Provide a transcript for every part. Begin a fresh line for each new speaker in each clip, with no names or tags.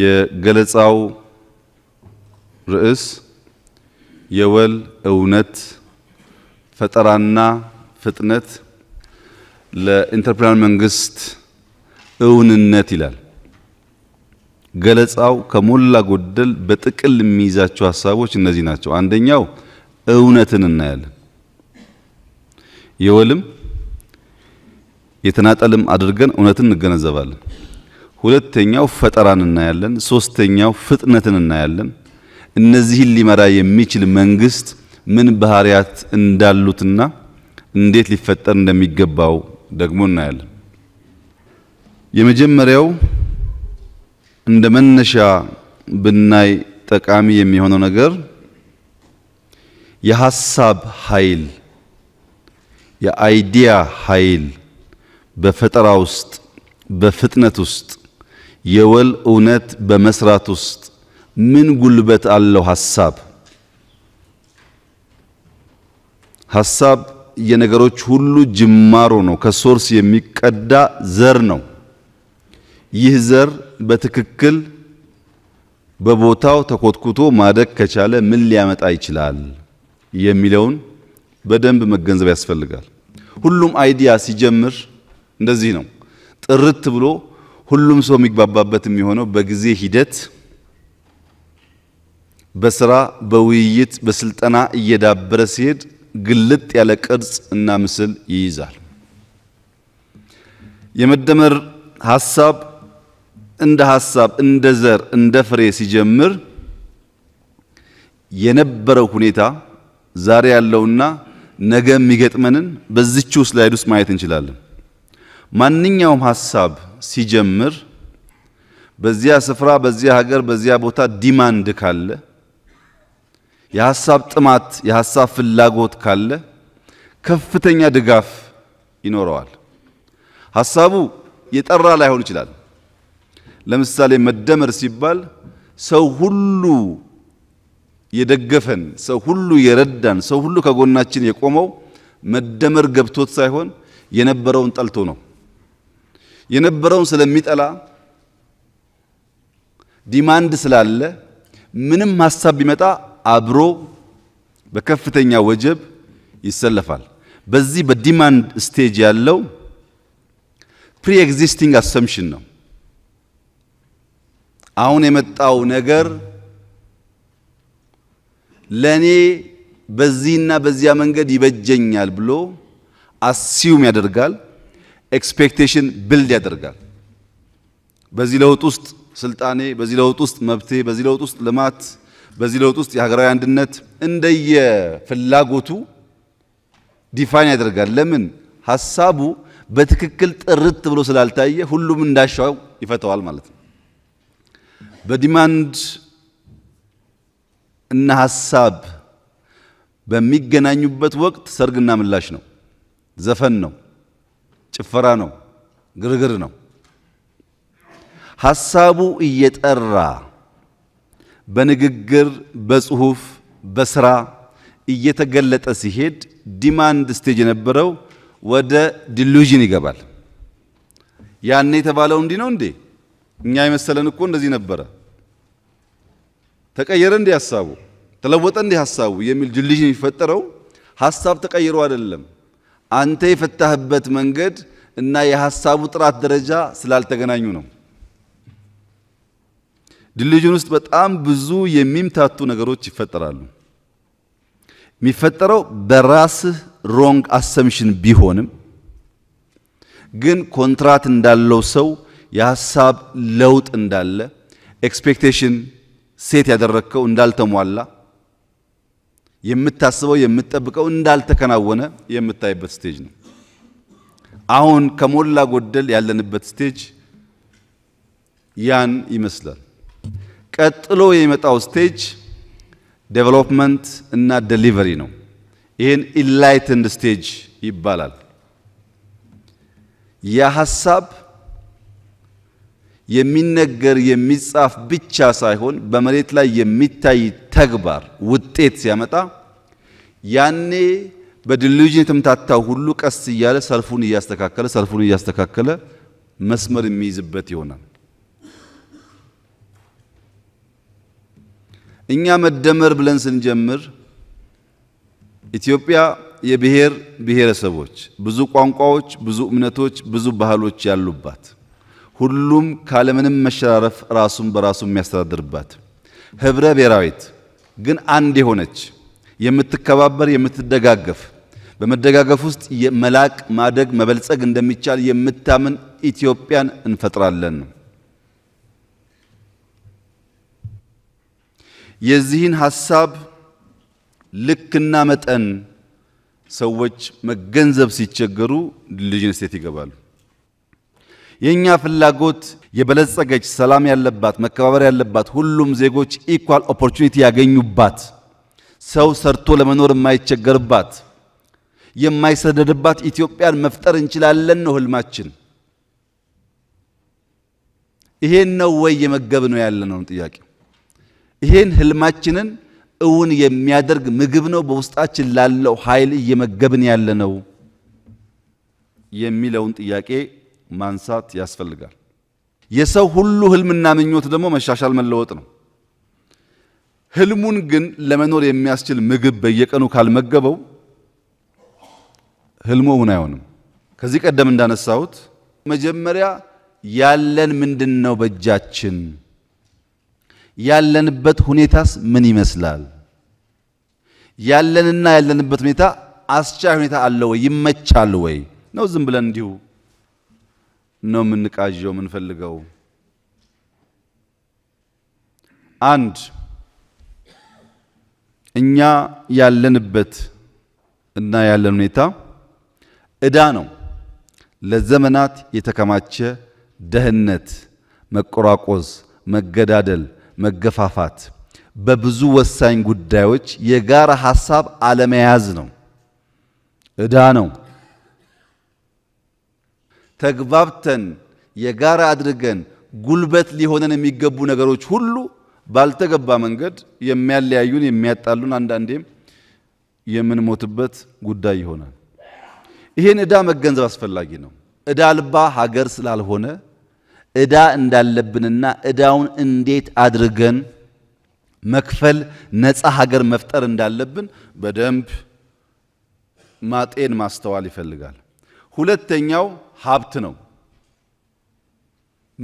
የገለጻው ርዕስ የወል እውነት ፈጠራና ፍጥነት ለኢንተርፕራን መንግስት እውንነት ይላል። ገለጻው ከሞላ ጎደል በጥቅል የሚይዛቸው ሀሳቦች እነዚህ ናቸው። አንደኛው እውነትን እናያለን። የወልም የተናጠልም አድርገን እውነትን እንገነዘባለን። ሁለተኛው ፈጠራን እናያለን። ሶስተኛው ፍጥነትን እናያለን። እነዚህን ሊመራ የሚችል መንግስት ምን ባህሪያት እንዳሉትና እንዴት ሊፈጠር እንደሚገባው ደግሞ እናያለን። የመጀመሪያው እንደ መነሻ ብናይ ጠቃሚ የሚሆነው ነገር የሀሳብ ኃይል የአይዲያ ኃይል በፈጠራ ውስጥ በፍጥነት ውስጥ የወል እውነት በመስራት ውስጥ ምን ጉልበት አለው? ሀሳብ ሀሳብ የነገሮች ሁሉ ጅማሮ ነው። ከሶርስ የሚቀዳ ዘር ነው። ይህ ዘር በትክክል በቦታው ተኮትኩቶ ማደግ ከቻለ ምን ሊያመጣ ይችላል የሚለውን በደንብ መገንዘብ ያስፈልጋል። ሁሉም አይዲያ ሲጀምር እንደዚህ ነው። ጥርት ብሎ ሁሉም ሰው የሚግባባበት የሚሆነው በጊዜ ሂደት በስራ በውይይት በስልጠና እየዳበረ ሲሄድ ግልጥ ያለ ቅርጽ እና ምስል ይይዛል። የመደመር ሀሳብ እንደ ሀሳብ እንደ ዘር እንደ ፍሬ ሲጀምር የነበረው ሁኔታ ዛሬ ያለውና ነገ የሚገጥመንን በዚችው ስላይድ ውስጥ ማየት እንችላለን። ማንኛውም ሀሳብ ሲጀምር በዚያ ስፍራ፣ በዚያ ሀገር፣ በዚያ ቦታ ዲማንድ ካለ የሀሳብ ጥማት፣ የሀሳብ ፍላጎት ካለ ከፍተኛ ድጋፍ ይኖረዋል። ሀሳቡ የጠራ ላይሆን ይችላል። ለምሳሌ መደመር ሲባል ሰው ሁሉ የደገፈን፣ ሰው ሁሉ የረዳን፣ ሰው ሁሉ ከጎናችን የቆመው መደመር ገብቶት ሳይሆን የነበረውን ጠልቶ ነው። የነበረውን ስለሚጠላ ዲማንድ ስላለ ምንም ሀሳብ ቢመጣ አብሮ በከፍተኛ ወጀብ ይሰለፋል። በዚህ በዲማንድ ስቴጅ ያለው ፕሪ ኤግዚስቲንግ አሰምሽን ነው። አሁን የመጣው ነገር ለኔ በዚህና በዚያ መንገድ ይበጀኛል ብሎ አሲዩም ያደርጋል። ኤክስፔክቴሽን ብልድ ያደርጋል። በዚህ ለውጥ ውስጥ ስልጣኔ፣ በዚህ ለውጥ ውስጥ መብቴ፣ በዚህ ለውጥ ውስጥ ልማት፣ በዚህ ለውጥ ውስጥ የሀገራዊ አንድነት እንደየ ፍላጎቱ ዲፋይን ያደርጋል። ለምን ሀሳቡ በትክክል ጥርት ብሎ ስላልታየ ሁሉም እንዳሻው ይፈተዋል ማለት ነው። በዲማንድ እና ሀሳብ በሚገናኙበት ወቅት ሰርግና ምላሽ ነው፣ ዘፈን ነው ጭፈራ ነው፣ ግርግር ነው። ሐሳቡ እየጠራ በንግግር በጽሁፍ በስራ እየተገለጠ ሲሄድ ዲማንድ ስቴጅ የነበረው ወደ ዲሉዥን ይገባል። ያኔ የተባለው እንዲህ ነው እንዴ? እኛ የመሰለን እኮ እንደዚህ ነበረ። ተቀየረ እንዲህ ሐሳቡ፣ ተለወጠ እንዲህ ሐሳቡ የሚል ዲሉዥን የሚፈጠረው ሐሳብ ተቀይሮ አይደለም። አንተ የፈታህበት መንገድ እና የሀሳቡ ጥራት ደረጃ ስላልተገናኙ ነው። ድልጅን ውስጥ በጣም ብዙ የሚምታቱ ነገሮች ይፈጠራሉ። የሚፈጠረው በራስህ ሮንግ አሰምሽን ቢሆንም ግን ኮንትራት እንዳለው ሰው የሀሳብ ለውጥ እንዳለ ኤክስፔክቴሽን ሴት ያደረግከው እንዳልተሟላ የምታስበው የምትጠብቀው እንዳልተከናወነ የምታይበት ስቴጅ ነው። አሁን ከሞላ ጎደል ያለንበት ስቴጅ ያን ይመስላል። ቀጥሎ የሚመጣው ስቴጅ ዴቨሎፕመንት እና ዴሊቨሪ ነው። ይህን ኢንላይትንድ ስቴጅ ይባላል። የሀሳብ የሚነገር የሚጻፍ ብቻ ሳይሆን በመሬት ላይ የሚታይ ተግባር ውጤት ሲያመጣ ያኔ በዲሉዥን የተምታታው ሁሉ ቀስ እያለ ሰልፉን እያስተካከለ ሰልፉን እያስተካከለ መስመር የሚይዝበት ይሆናል። እኛ መደመር ብለን ስንጀምር ኢትዮጵያ የብሔር ብሔረሰቦች ብዙ ቋንቋዎች፣ ብዙ እምነቶች፣ ብዙ ባህሎች ያሉባት ሁሉም ካለምንም መሸራረፍ ራሱን በራሱ የሚያስተዳድርባት ህብረ ብሔራዊት ግን አንድ የሆነች የምትከባበር የምትደጋገፍ በመደጋገፍ ውስጥ መላቅ ማደግ መበልጸግ እንደሚቻል የምታምን ኢትዮጵያን እንፈጥራለን። የዚህን ሐሳብ ልክና መጠን ሰዎች መገንዘብ ሲቸገሩ ዲሊጀንስ ስቴት ይገባሉ። የእኛ ፍላጎት የበለጸገች ሰላም ያለባት መከባበር ያለባት ሁሉም ዜጎች ኢኳል ኦፖርቹኒቲ ያገኙባት ሰው ሰርቶ ለመኖር የማይቸገርባት የማይሰደድባት ኢትዮጵያን መፍጠር እንችላለን ነው ህልማችን። ይሄን ነው ወይ የመገብ ነው ያለ ነው ጥያቄ። ይሄን ህልማችንን እውን የሚያደርግ ምግብ ነው በውስጣችን ላለው ኃይል እየመገብን ያለ ነው የሚለውን ጥያቄ ማንሳት ያስፈልጋል። የሰው ሁሉ ህልምና ምኞት ደግሞ መሻሻል መለወጥ ነው። ህልሙን ግን ለመኖር የሚያስችል ምግብ በየቀኑ ካልመገበው ህልሙ እውን አይሆንም። ከዚህ ቀደም እንዳነሳሁት መጀመሪያ ያለን ምንድን ነው በእጃችን? ያለንበት ሁኔታስ ምን ይመስላል? ያለንና ያለንበት ሁኔታ አስቻይ ሁኔታ አለ ወይ? ይመቻል ወይ ነው ዝም ብለን እንዲሁ ነው የምንቃዣው የምንፈልገው። አንድ እኛ ያለንበት እና ያለን ሁኔታ እዳ ነው። ለዘመናት የተከማቸ ደህንነት፣ መቆራቆዝ፣ መገዳደል፣ መገፋፋት በብዙ ወሳኝ ጉዳዮች የጋራ ሀሳብ አለመያዝ ነው። እዳ ነው። ተግባብተን የጋራ አድርገን ጉልበት ሊሆነን የሚገቡ ነገሮች ሁሉ ባልተገባ መንገድ የሚያለያዩን የሚያጣሉን፣ አንዳንዴም የምንሞትበት ጉዳይ ይሆናል። ይህን እዳ መገንዘብ አስፈላጊ ነው። እዳ አልባ ሀገር ስላልሆነ እዳ እንዳለብንና እዳውን እንዴት አድርገን መክፈል ነፃ ሀገር መፍጠር እንዳለብን በደንብ ማጤን ማስተዋል ይፈልጋል። ሁለተኛው ሀብት ነው።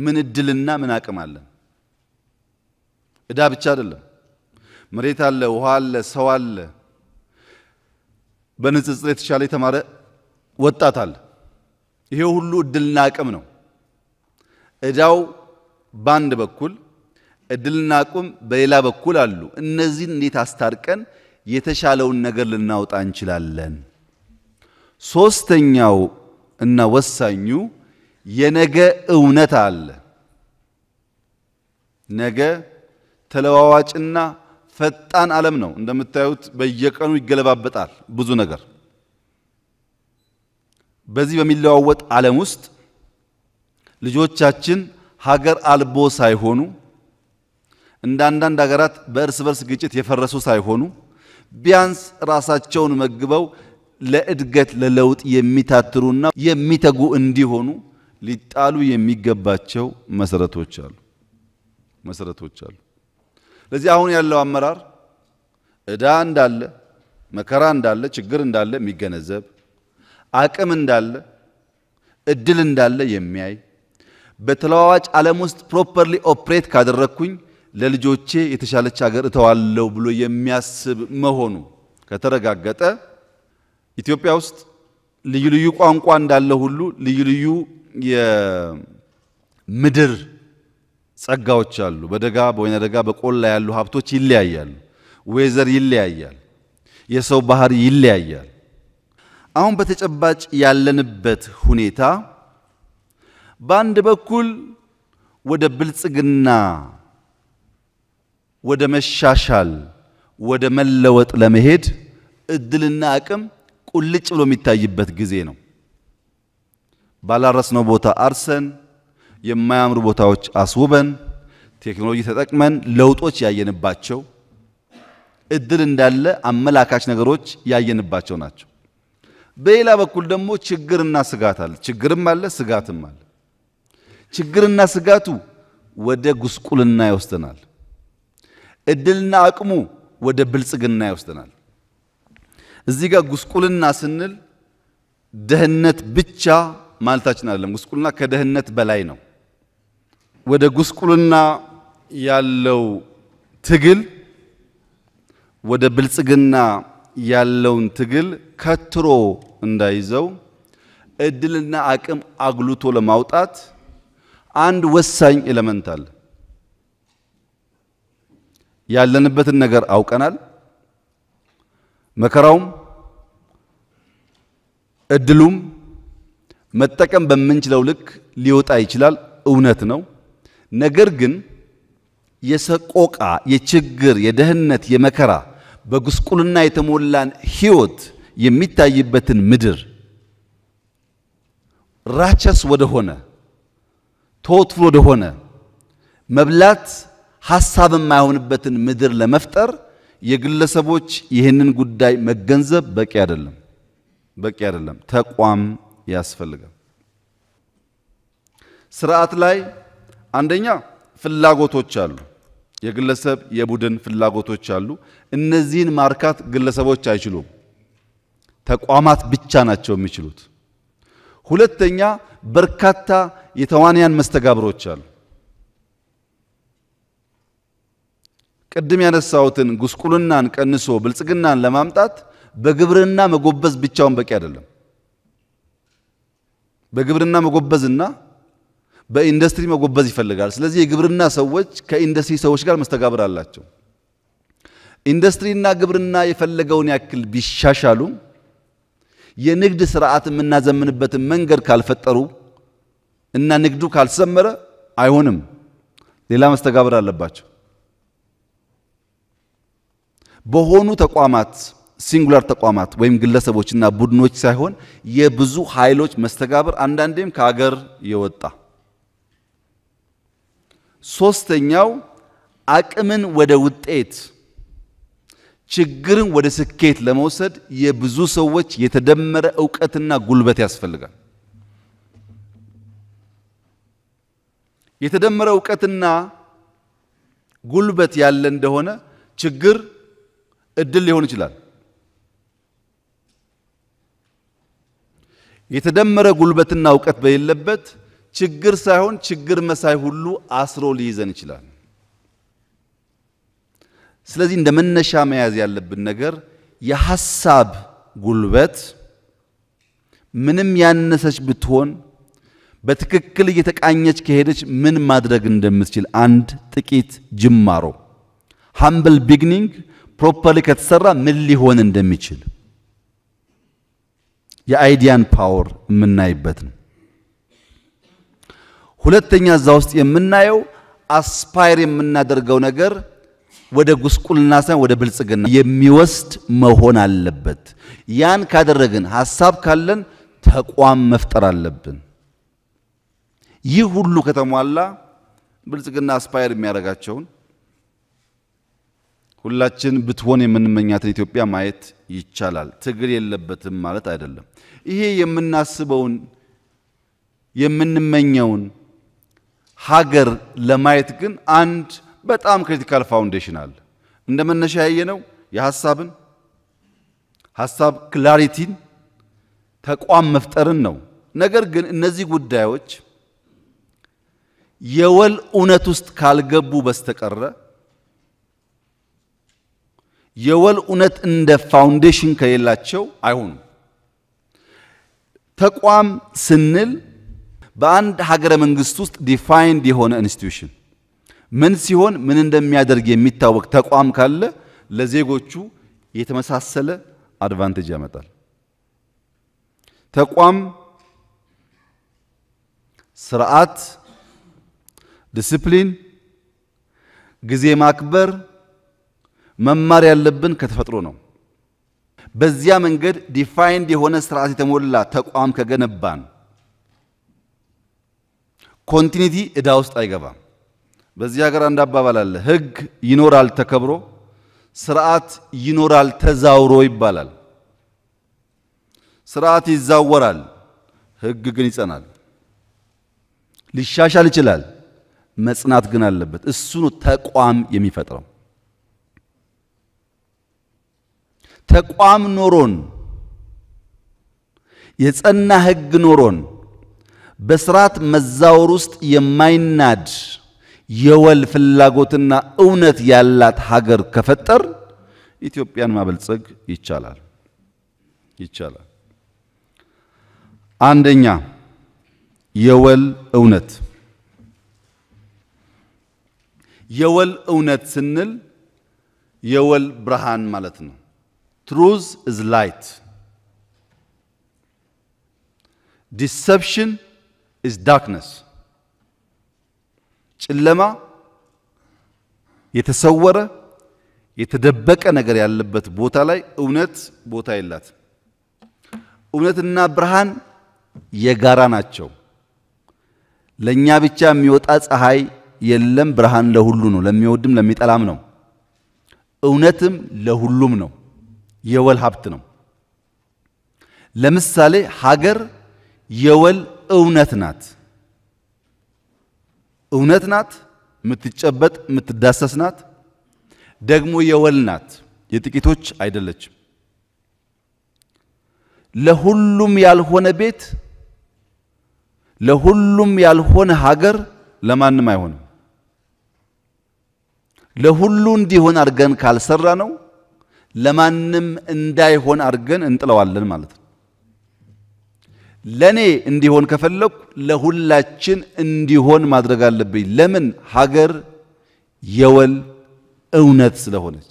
ምን እድልና ምን አቅም አለን? እዳ ብቻ አይደለም። መሬት አለ፣ ውሃ አለ፣ ሰው አለ፣ በንጽጽር የተሻለ የተማረ ወጣት አለ። ይሄ ሁሉ እድልና አቅም ነው። እዳው በአንድ በኩል እድልና አቅም በሌላ በኩል አሉ። እነዚህን እንዴት አስታርቀን የተሻለውን ነገር ልናወጣ እንችላለን? ሶስተኛው እና ወሳኙ የነገ እውነት አለ። ነገ ተለዋዋጭና ፈጣን ዓለም ነው። እንደምታዩት በየቀኑ ይገለባበጣል ብዙ ነገር። በዚህ በሚለዋወጥ ዓለም ውስጥ ልጆቻችን ሀገር አልቦ ሳይሆኑ እንደ አንዳንድ ሀገራት በእርስ በርስ ግጭት የፈረሱ ሳይሆኑ ቢያንስ ራሳቸውን መግበው ለእድገት ለለውጥ የሚታትሩና የሚተጉ እንዲሆኑ ሊጣሉ የሚገባቸው መሰረቶች አሉ መሰረቶች አሉ። ለዚህ አሁን ያለው አመራር እዳ እንዳለ፣ መከራ እንዳለ፣ ችግር እንዳለ የሚገነዘብ አቅም እንዳለ፣ እድል እንዳለ የሚያይ በተለዋዋጭ ዓለም ውስጥ ፕሮፐርሊ ኦፕሬት ካደረግኩኝ ለልጆቼ የተሻለች ሀገር እተዋለሁ ብሎ የሚያስብ መሆኑ ከተረጋገጠ ኢትዮጵያ ውስጥ ልዩ ልዩ ቋንቋ እንዳለ ሁሉ ልዩ ልዩ የምድር ጸጋዎች አሉ። በደጋ በወይነ ደጋ በቆላ ያሉ ሀብቶች ይለያያሉ። ወይዘር ይለያያል። የሰው ባህር ይለያያል። አሁን በተጨባጭ ያለንበት ሁኔታ በአንድ በኩል ወደ ብልጽግና፣ ወደ መሻሻል፣ ወደ መለወጥ ለመሄድ እድልና አቅም ቁልጭ ብሎ የሚታይበት ጊዜ ነው። ባላረስነው ቦታ አርሰን የማያምሩ ቦታዎች አስውበን ቴክኖሎጂ ተጠቅመን ለውጦች ያየንባቸው እድል እንዳለ አመላካች ነገሮች ያየንባቸው ናቸው። በሌላ በኩል ደግሞ ችግርና ስጋት አለ። ችግርም አለ፣ ስጋትም አለ። ችግርና ስጋቱ ወደ ጉስቁልና ይወስደናል። እድልና አቅሙ ወደ ብልጽግና ይወስደናል። እዚህ ጋር ጉስቁልና ስንል ደህንነት ብቻ ማለታችን አይደለም። ጉስቁልና ከደህንነት በላይ ነው። ወደ ጉስቁልና ያለው ትግል ወደ ብልጽግና ያለውን ትግል ከትሮ እንዳይዘው እድልና አቅም አጉልቶ ለማውጣት አንድ ወሳኝ ኤሌመንት አለ። ያለንበትን ነገር አውቀናል። መከራውም እድሉም መጠቀም በምንችለው ልክ ሊወጣ ይችላል። እውነት ነው። ነገር ግን የሰቆቃ፣ የችግር፣ የደህንነት፣ የመከራ በጉስቁልና የተሞላን ህይወት የሚታይበትን ምድር ራቸስ ወደሆነ ቶትል ወደሆነ መብላት ሐሳብ የማይሆንበትን ምድር ለመፍጠር የግለሰቦች ይህንን ጉዳይ መገንዘብ በቂ አይደለም፣ በቂ አይደለም። ተቋም ያስፈልጋል። ስርዓት ላይ አንደኛ ፍላጎቶች አሉ፣ የግለሰብ የቡድን ፍላጎቶች አሉ። እነዚህን ማርካት ግለሰቦች አይችሉም፣ ተቋማት ብቻ ናቸው የሚችሉት። ሁለተኛ በርካታ የተዋንያን መስተጋብሮች አሉ። ቅድም ያነሳሁትን ጉስቁልናን ቀንሶ ብልጽግናን ለማምጣት በግብርና መጎበዝ ብቻውን በቂ አይደለም። በግብርና መጎበዝና በኢንዱስትሪ መጎበዝ ይፈልጋል። ስለዚህ የግብርና ሰዎች ከኢንዱስትሪ ሰዎች ጋር መስተጋብር አላቸው። ኢንዱስትሪና ግብርና የፈለገውን ያክል ቢሻሻሉ የንግድ ስርዓት የምናዘምንበትን መንገድ ካልፈጠሩ እና ንግዱ ካልሰመረ አይሆንም። ሌላ መስተጋብር አለባቸው። በሆኑ ተቋማት ሲንጉላር ተቋማት ወይም ግለሰቦችና ቡድኖች ሳይሆን የብዙ ኃይሎች መስተጋብር አንዳንዴም ከሀገር የወጣ ሶስተኛው አቅምን ወደ ውጤት ችግርን ወደ ስኬት ለመውሰድ የብዙ ሰዎች የተደመረ እውቀትና ጉልበት ያስፈልጋል። የተደመረ እውቀትና ጉልበት ያለ እንደሆነ ችግር እድል ሊሆን ይችላል። የተደመረ ጉልበትና እውቀት በሌለበት ችግር ሳይሆን ችግር መሳይ ሁሉ አስሮ ሊይዘን ይችላል። ስለዚህ እንደ መነሻ መያዝ ያለብን ነገር የሐሳብ ጉልበት ምንም ያነሰች ብትሆን በትክክል እየተቃኘች ከሄደች ምን ማድረግ እንደምትችል አንድ ጥቂት ጅማሮ ሃምብል ቢግኒንግ ፕሮፐርሊ ከተሰራ ምን ሊሆን እንደሚችል የአይዲያን ፓወር የምናይበት ነው። ሁለተኛ እዛ ውስጥ የምናየው አስፓይር የምናደርገው ነገር ወደ ጉስቁልና ሳይሆን ወደ ብልጽግና የሚወስድ መሆን አለበት። ያን ካደረግን ሀሳብ ካለን ተቋም መፍጠር አለብን። ይህ ሁሉ ከተሟላ ብልጽግና አስፓየር የሚያደርጋቸውን ሁላችን ብትሆን የምንመኛትን ኢትዮጵያ ማየት ይቻላል። ትግል የለበትም ማለት አይደለም። ይሄ የምናስበውን የምንመኘውን ሀገር ለማየት ግን አንድ በጣም ክሪቲካል ፋውንዴሽን አለ። እንደ መነሻ ነው የሀሳብን ሀሳብ ክላሪቲን ተቋም መፍጠርን ነው። ነገር ግን እነዚህ ጉዳዮች የወል እውነት ውስጥ ካልገቡ በስተቀረ የወል እውነት እንደ ፋውንዴሽን ከሌላቸው አይሆኑም። ተቋም ስንል በአንድ ሀገረ መንግስት ውስጥ ዲፋይንድ የሆነ ኢንስቲትዩሽን ምን ሲሆን ምን እንደሚያደርግ የሚታወቅ ተቋም ካለ ለዜጎቹ የተመሳሰለ አድቫንቴጅ ያመጣል። ተቋም ስርዓት፣ ዲስፕሊን፣ ጊዜ ማክበር መማር ያለብን ከተፈጥሮ ነው። በዚያ መንገድ ዲፋይንድ የሆነ ስርዓት የተሞላ ተቋም ከገነባን ኮንቲኒቲ እዳ ውስጥ አይገባም። በዚህ ሀገር አንድ አባባል አለ፣ ህግ ይኖራል ተከብሮ፣ ስርዓት ይኖራል ተዛውሮ ይባላል። ስርዓት ይዛወራል፣ ህግ ግን ይጸናል። ሊሻሻል ይችላል፣ መጽናት ግን አለበት። እሱ ነው ተቋም የሚፈጥረው። ተቋም ኖሮን የጸና ሕግ ኖሮን በስርዓት መዛወር ውስጥ የማይናድ የወል ፍላጎትና እውነት ያላት ሀገር ከፈጠር ኢትዮጵያን ማበልጸግ ይቻላል ይቻላል። አንደኛ የወል እውነት የወል እውነት ስንል የወል ብርሃን ማለት ነው። Truth is ላይት ዲሰፕሽን ኢዝ darkness. ጨለማ የተሰወረ የተደበቀ ነገር ያለበት ቦታ ላይ እውነት ቦታ የላት። እውነትና ብርሃን የጋራ ናቸው። ለእኛ ብቻ የሚወጣ ፀሐይ የለም። ብርሃን ለሁሉ ነው፣ ለሚወድም ለሚጠላም ነው። እውነትም ለሁሉም ነው። የወል ሀብት ነው። ለምሳሌ ሀገር የወል እውነት ናት። እውነት ናት፣ የምትጨበጥ የምትዳሰስ ናት። ደግሞ የወል ናት፣ የጥቂቶች አይደለችም። ለሁሉም ያልሆነ ቤት፣ ለሁሉም ያልሆነ ሀገር ለማንም አይሆንም። ለሁሉ እንዲሆን አድርገን ካልሰራ ነው ለማንም እንዳይሆን አድርገን እንጥለዋለን ማለት ነው። ለኔ እንዲሆን ከፈለኩ ለሁላችን እንዲሆን ማድረግ አለብኝ። ለምን? ሀገር የወል እውነት ስለሆነች፣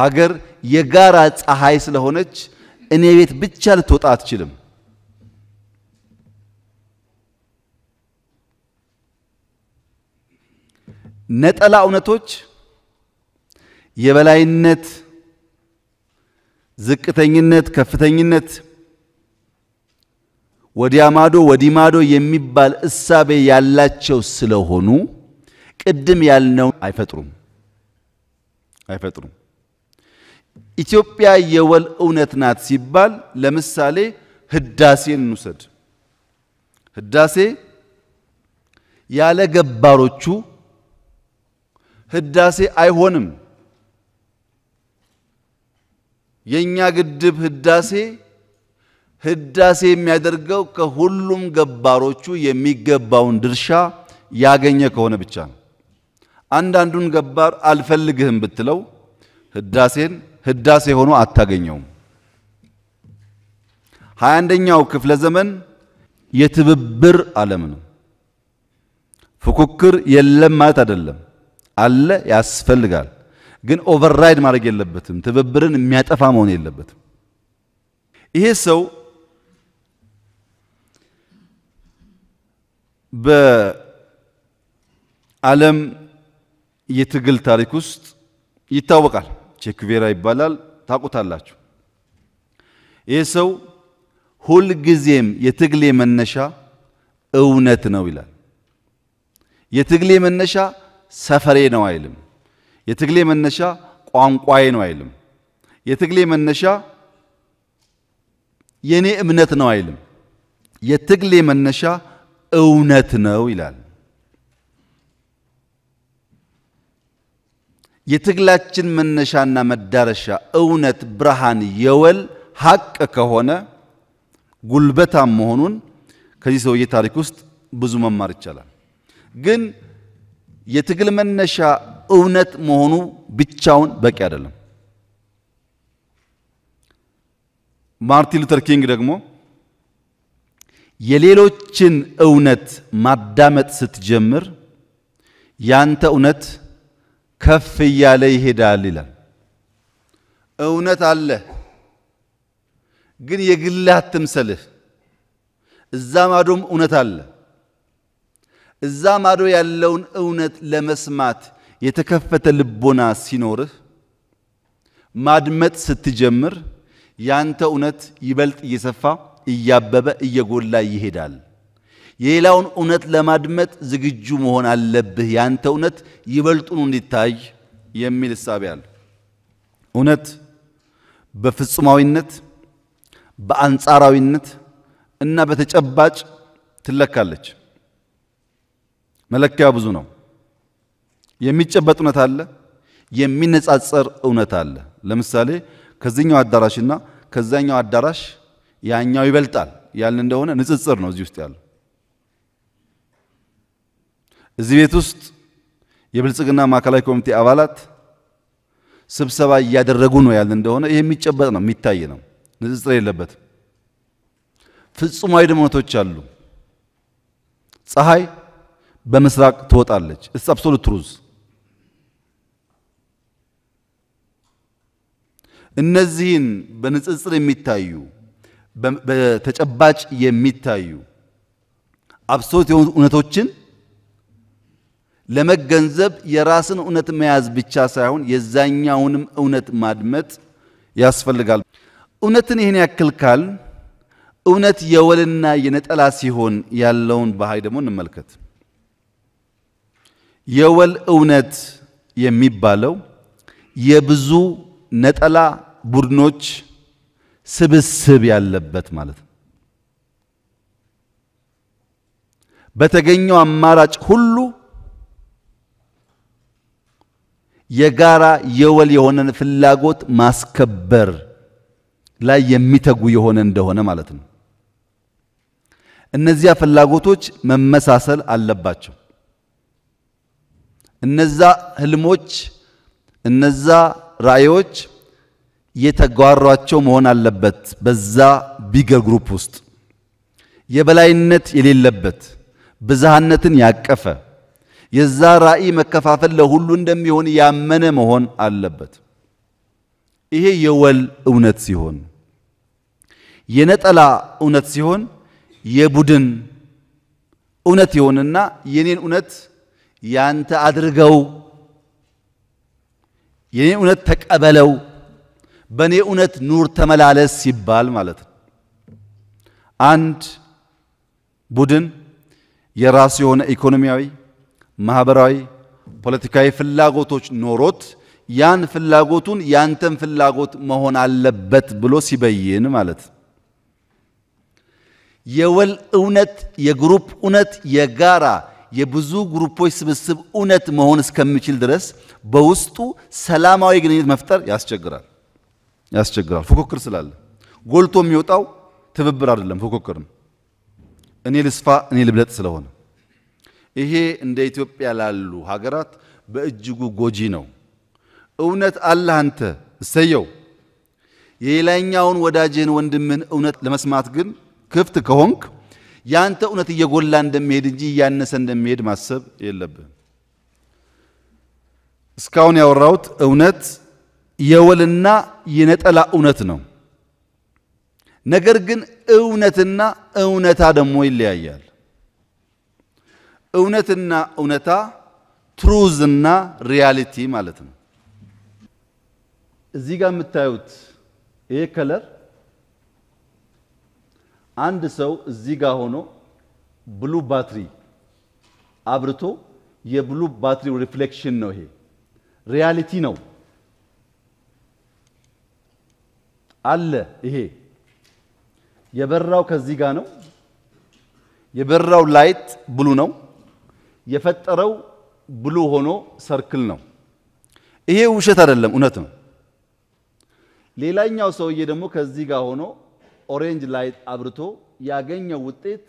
ሀገር የጋራ ፀሐይ ስለሆነች እኔ ቤት ብቻ ልትወጣ አትችልም። ነጠላ እውነቶች የበላይነት፣ ዝቅተኝነት፣ ከፍተኝነት ወዲያ ማዶ ወዲህ ማዶ የሚባል እሳቤ ያላቸው ስለሆኑ ቅድም ያልነው አይፈጥሩም አይፈጥሩም። ኢትዮጵያ የወል እውነት ናት ሲባል ለምሳሌ ህዳሴን እንውሰድ። ህዳሴ ያለ ገባሮቹ ህዳሴ አይሆንም። የእኛ ግድብ ህዳሴ ህዳሴ የሚያደርገው ከሁሉም ገባሮቹ የሚገባውን ድርሻ ያገኘ ከሆነ ብቻ ነው። አንዳንዱን ገባር አልፈልግህም ብትለው ህዳሴን ህዳሴ ሆኖ አታገኘውም። ሀያ አንደኛው ክፍለ ዘመን የትብብር ዓለም ነው። ፉክክር የለም ማለት አይደለም፣ አለ፣ ያስፈልጋል። ግን ኦቨርራይድ ማድረግ የለበትም። ትብብርን የሚያጠፋ መሆን የለበትም። ይሄ ሰው በዓለም የትግል ታሪክ ውስጥ ይታወቃል። ቼክቬራ ይባላል፣ ታውቁታላችሁ። ይህ ሰው ሁልጊዜም የትግሌ መነሻ እውነት ነው ይላል። የትግሌ መነሻ ሰፈሬ ነው አይልም። የትግሌ መነሻ ቋንቋዬ ነው አይልም። የትግሌ መነሻ የኔ እምነት ነው አይልም። የትግሌ መነሻ እውነት ነው ይላል። የትግላችን መነሻና መዳረሻ እውነት፣ ብርሃን፣ የወል ሀቅ ከሆነ ጉልበታም መሆኑን ከዚህ ሰውዬ ታሪክ ውስጥ ብዙ መማር ይቻላል። ግን የትግል መነሻ እውነት መሆኑ ብቻውን በቂ አይደለም። ማርቲን ሉተር ኪንግ ደግሞ የሌሎችን እውነት ማዳመጥ ስትጀምር ያንተ እውነት ከፍ እያለ ይሄዳል ይላል። እውነት አለ፣ ግን የግልህ አትምሰልህ። እዛ ማዶም እውነት አለ። እዛ ማዶ ያለውን እውነት ለመስማት የተከፈተ ልቦና ሲኖርህ ማድመጥ ስትጀምር ያንተ እውነት ይበልጥ እየሰፋ እያበበ እየጎላ ይሄዳል። የሌላውን እውነት ለማድመጥ ዝግጁ መሆን አለብህ። ያንተ እውነት ይበልጡን እንዲታይ የሚል እሳቤ አለ። እውነት በፍጹማዊነት በአንጻራዊነት እና በተጨባጭ ትለካለች። መለኪያ ብዙ ነው። የሚጨበጥ እውነት አለ፣ የሚነጻጸር እውነት አለ። ለምሳሌ ከዚህኛው አዳራሽና ከዛኛው አዳራሽ ያኛው ይበልጣል ያልን እንደሆነ ንጽጽር ነው እዚህ ውስጥ ያለው። እዚህ ቤት ውስጥ የብልጽግና ማዕከላዊ ኮሚቴ አባላት ስብሰባ እያደረጉ ነው ያልን እንደሆነ ይህ የሚጨበጥ ነው፣ የሚታይ ነው፣ ንጽጽር የለበትም። ፍጹማዊ ድመቶች አሉ። ፀሐይ በምስራቅ ትወጣለች። ኢትስ አብሶሉት ትሩዝ እነዚህን በንጽጽር የሚታዩ በተጨባጭ የሚታዩ አብሶት የሆኑ እውነቶችን ለመገንዘብ የራስን እውነት መያዝ ብቻ ሳይሆን የዛኛውንም እውነት ማድመጥ ያስፈልጋል። እውነትን ይህን ያክል ካል እውነት የወልና የነጠላ ሲሆን ያለውን ባህሪ ደግሞ እንመልከት። የወል እውነት የሚባለው የብዙ ነጠላ ቡድኖች ስብስብ ያለበት ማለት ነው። በተገኘው አማራጭ ሁሉ የጋራ የወል የሆነን ፍላጎት ማስከበር ላይ የሚተጉ የሆነ እንደሆነ ማለት ነው። እነዚያ ፍላጎቶች መመሳሰል አለባቸው። እነዛ ህልሞች፣ እነዛ ራዕዮች የተጓሯቸው መሆን አለበት። በዛ ቢገር ግሩፕ ውስጥ የበላይነት የሌለበት ብዝሃነትን ያቀፈ የዛ ራእይ መከፋፈል ለሁሉ እንደሚሆን ያመነ መሆን አለበት። ይሄ የወል እውነት ሲሆን የነጠላ እውነት ሲሆን የቡድን እውነት ይሆንና የኔን እውነት ያንተ አድርገው የኔ እውነት ተቀበለው፣ በእኔ እውነት ኑር፣ ተመላለስ ሲባል ማለት ነው። አንድ ቡድን የራሱ የሆነ ኢኮኖሚያዊ፣ ማህበራዊ፣ ፖለቲካዊ ፍላጎቶች ኖሮት ያን ፍላጎቱን ያንተን ፍላጎት መሆን አለበት ብሎ ሲበይን ማለት ነው። የወል እውነት፣ የግሩፕ እውነት፣ የጋራ የብዙ ግሩፖች ስብስብ እውነት መሆን እስከሚችል ድረስ በውስጡ ሰላማዊ ግንኙነት መፍጠር ያስቸግራል ያስቸግራል። ፉክክር ስላለ ጎልቶ የሚወጣው ትብብር አይደለም፣ ፉክክር እኔ ልስፋ እኔ ልብለጥ ስለሆነ ይሄ እንደ ኢትዮጵያ ላሉ ሀገራት በእጅጉ ጎጂ ነው። እውነት አለ አንተ እሰየው። የሌላኛውን ወዳጅን ወንድምን እውነት ለመስማት ግን ክፍት ከሆንክ ያንተ እውነት እየጎላ እንደሚሄድ እንጂ እያነሰ እንደሚሄድ ማሰብ የለብህም። እስካሁን ያወራሁት እውነት የወልና የነጠላ እውነት ነው። ነገር ግን እውነትና እውነታ ደግሞ ይለያያል። እውነትና እውነታ ትሩዝ እና ሪያሊቲ ማለት ነው። እዚህ ጋር የምታዩት ይሄ ከለር አንድ ሰው እዚህ ጋር ሆኖ ብሉ ባትሪ አብርቶ የብሉ ባትሪ ሪፍሌክሽን ነው። ይሄ ሪያሊቲ ነው አለ። ይሄ የበራው ከዚህ ጋር ነው። የበራው ላይት ብሉ ነው። የፈጠረው ብሉ ሆኖ ሰርክል ነው። ይሄ ውሸት አይደለም፣ እውነት ነው። ሌላኛው ሰውዬ ደግሞ ከዚህ ጋር ሆኖ ኦሬንጅ ላይት አብርቶ ያገኘው ውጤት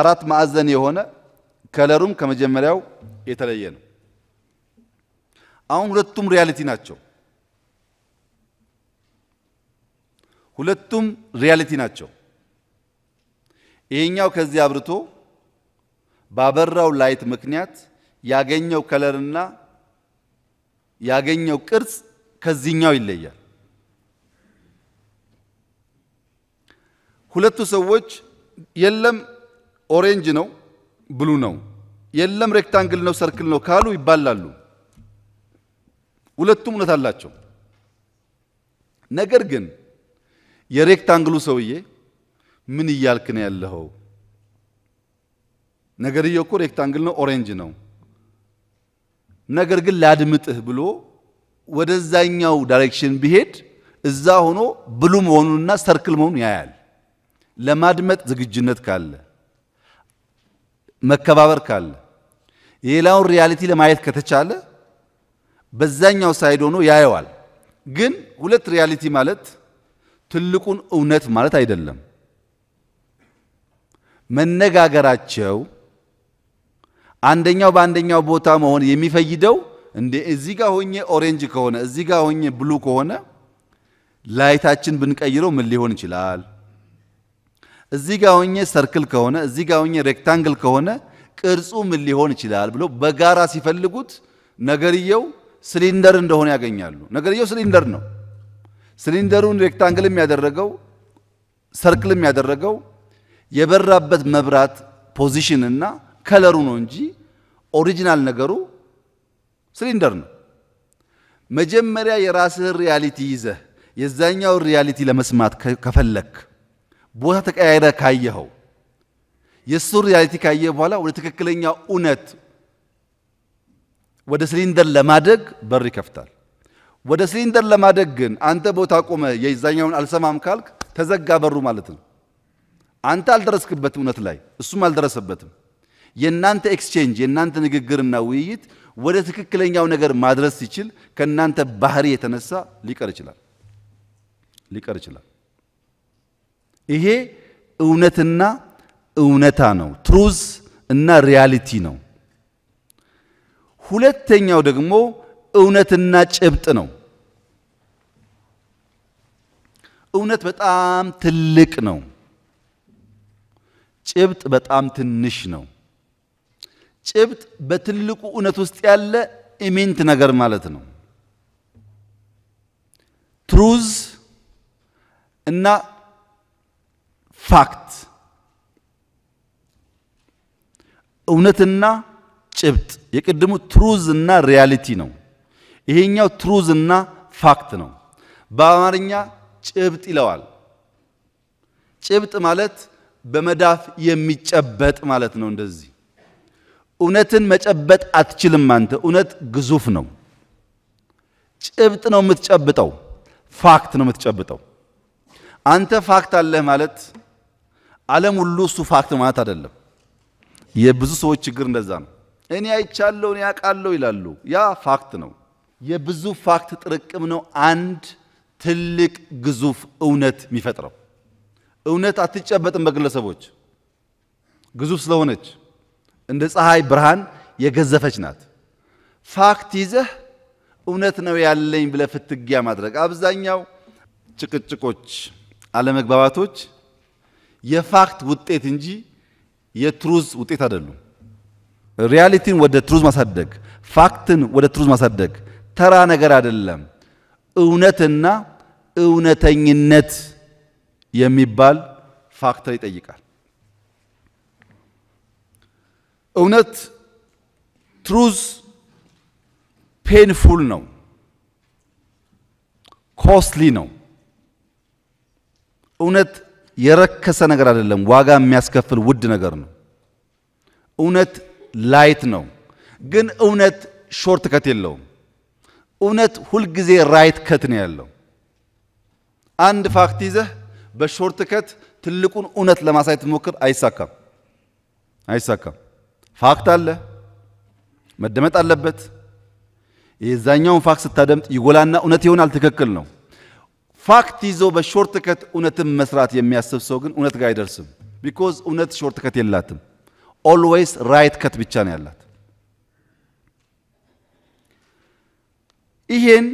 አራት ማዕዘን የሆነ ከለሩም ከመጀመሪያው የተለየ ነው። አሁን ሁለቱም ሪያሊቲ ናቸው። ሁለቱም ሪያሊቲ ናቸው። ይሄኛው ከዚህ አብርቶ ባበራው ላይት ምክንያት ያገኘው ከለርና ያገኘው ቅርጽ ከዚህኛው ይለያል። ሁለቱ ሰዎች የለም ኦሬንጅ ነው ብሉ ነው፣ የለም ሬክታንግል ነው ሰርክል ነው ካሉ ይባላሉ። ሁለቱም እውነት አላቸው። ነገር ግን የሬክታንግሉ ሰውዬ ምን እያልክ ነው ያለኸው? ነገርየው እኮ ሬክታንግል ነው ኦሬንጅ ነው፣ ነገር ግን ላድምጥህ ብሎ ወደዛኛው ዳይሬክሽን ቢሄድ እዛ ሆኖ ብሉ መሆኑንና ሰርክል መሆኑን ያያል። ለማድመጥ ዝግጁነት ካለ፣ መከባበር ካለ፣ የሌላውን ሪያሊቲ ለማየት ከተቻለ በዛኛው ሳይድ ሆኖ ያየዋል። ግን ሁለት ሪያሊቲ ማለት ትልቁን እውነት ማለት አይደለም። መነጋገራቸው አንደኛው በአንደኛው ቦታ መሆን የሚፈይደው እንደ እዚህ ጋር ሆኜ ኦሬንጅ ከሆነ እዚህ ጋር ሆኜ ብሉ ከሆነ ላይታችን ብንቀይረው ምን ሊሆን ይችላል? እዚህ ጋር ሆኜ ሰርክል ከሆነ እዚህ ጋር ሆኜ ሬክታንግል ከሆነ ቅርጹ ምን ሊሆን ይችላል ብሎ በጋራ ሲፈልጉት ነገርየው ሲሊንደር እንደሆነ ያገኛሉ። ነገርየው ሲሊንደር ነው። ሲሊንደሩን ሬክታንግል ያደረገው ሰርክል ያደረገው የበራበት መብራት ፖዚሽንና ከለሩ ነው እንጂ ኦሪጂናል ነገሩ ስሊንደር ነው። መጀመሪያ የራስህን ሪያሊቲ ይዘህ የዛኛውን ሪያሊቲ ለመስማት ከፈለክ ቦታ ተቀያይረ ካየኸው የእሱ ሪያሊቲ ካየ በኋላ ወደ ትክክለኛ እውነት ወደ ሲሊንደር ለማደግ በር ይከፍታል። ወደ ሲሊንደር ለማደግ ግን አንተ ቦታ ቆመ የዛኛውን አልሰማም ካልክ ተዘጋ በሩ ማለት ነው። አንተ አልደረስክበትም እውነት ላይ እሱም አልደረሰበትም። የእናንተ ኤክስቼንጅ የእናንተ ንግግርና ውይይት ወደ ትክክለኛው ነገር ማድረስ ሲችል ከእናንተ ባህሪ የተነሳ ሊቀር ይችላል ሊቀር ይችላል። ይሄ እውነትና እውነታ ነው። ትሩዝ እና ሪያሊቲ ነው። ሁለተኛው ደግሞ እውነትና ጭብጥ ነው። እውነት በጣም ትልቅ ነው። ጭብጥ በጣም ትንሽ ነው። ጭብጥ በትልቁ እውነት ውስጥ ያለ ኢሚንት ነገር ማለት ነው። ትሩዝ እና ፋክት እውነትና ጭብጥ የቅድሙ ትሩዝ እና ሪያሊቲ ነው። ይሄኛው ትሩዝ እና ፋክት ነው። በአማርኛ ጭብጥ ይለዋል። ጭብጥ ማለት በመዳፍ የሚጨበጥ ማለት ነው። እንደዚህ እውነትን መጨበጥ አትችልም አንተ። እውነት ግዙፍ ነው። ጭብጥ ነው የምትጨብጠው፣ ፋክት ነው የምትጨብጠው። አንተ ፋክት አለህ ማለት ዓለም ሁሉ እሱ ፋክት ማለት አይደለም። የብዙ ሰዎች ችግር እንደዛ ነው። እኔ አይቻለሁ፣ እኔ አውቃለሁ ይላሉ። ያ ፋክት ነው። የብዙ ፋክት ጥርቅም ነው አንድ ትልቅ ግዙፍ እውነት የሚፈጥረው። እውነት አትጨበጥም በግለሰቦች ግዙፍ ስለሆነች እንደ ፀሐይ ብርሃን የገዘፈች ናት። ፋክት ይዘህ እውነት ነው ያለኝ ብለህ ፍትጊያ ማድረግ አብዛኛው ጭቅጭቆች፣ አለመግባባቶች የፋክት ውጤት እንጂ የትሩዝ ውጤት አይደሉም። ሪያሊቲን ወደ ትሩዝ ማሳደግ፣ ፋክትን ወደ ትሩዝ ማሳደግ ተራ ነገር አይደለም። እውነትና እውነተኝነት የሚባል ፋክተር ይጠይቃል። እውነት ትሩዝ ፔንፉል ነው፣ ኮስትሊ ነው። እውነት የረከሰ ነገር አይደለም፣ ዋጋ የሚያስከፍል ውድ ነገር ነው። እውነት ላይት ነው፣ ግን እውነት ሾርት ከት የለውም። እውነት ሁልጊዜ ራይት ከት ነው ያለው። አንድ ፋክት ይዘህ በሾርት ከት ትልቁን እውነት ለማሳየት ትሞክር፣ አይሳካም፣ አይሳካም። ፋክት አለ፣ መደመጥ አለበት። የዛኛውን ፋክት ስታደምጥ ይጎላና እውነት ይሆናል፣ ትክክል ነው። ፋክት ይዞ በሾርት ከት እውነትን መስራት የሚያስብ ሰው ግን እውነት ጋር አይደርስም። ቢኮዝ እውነት ሾርት ከት የላትም። ኦልዌይስ ራይት ከት ብቻ ነው ያላት። ይሄን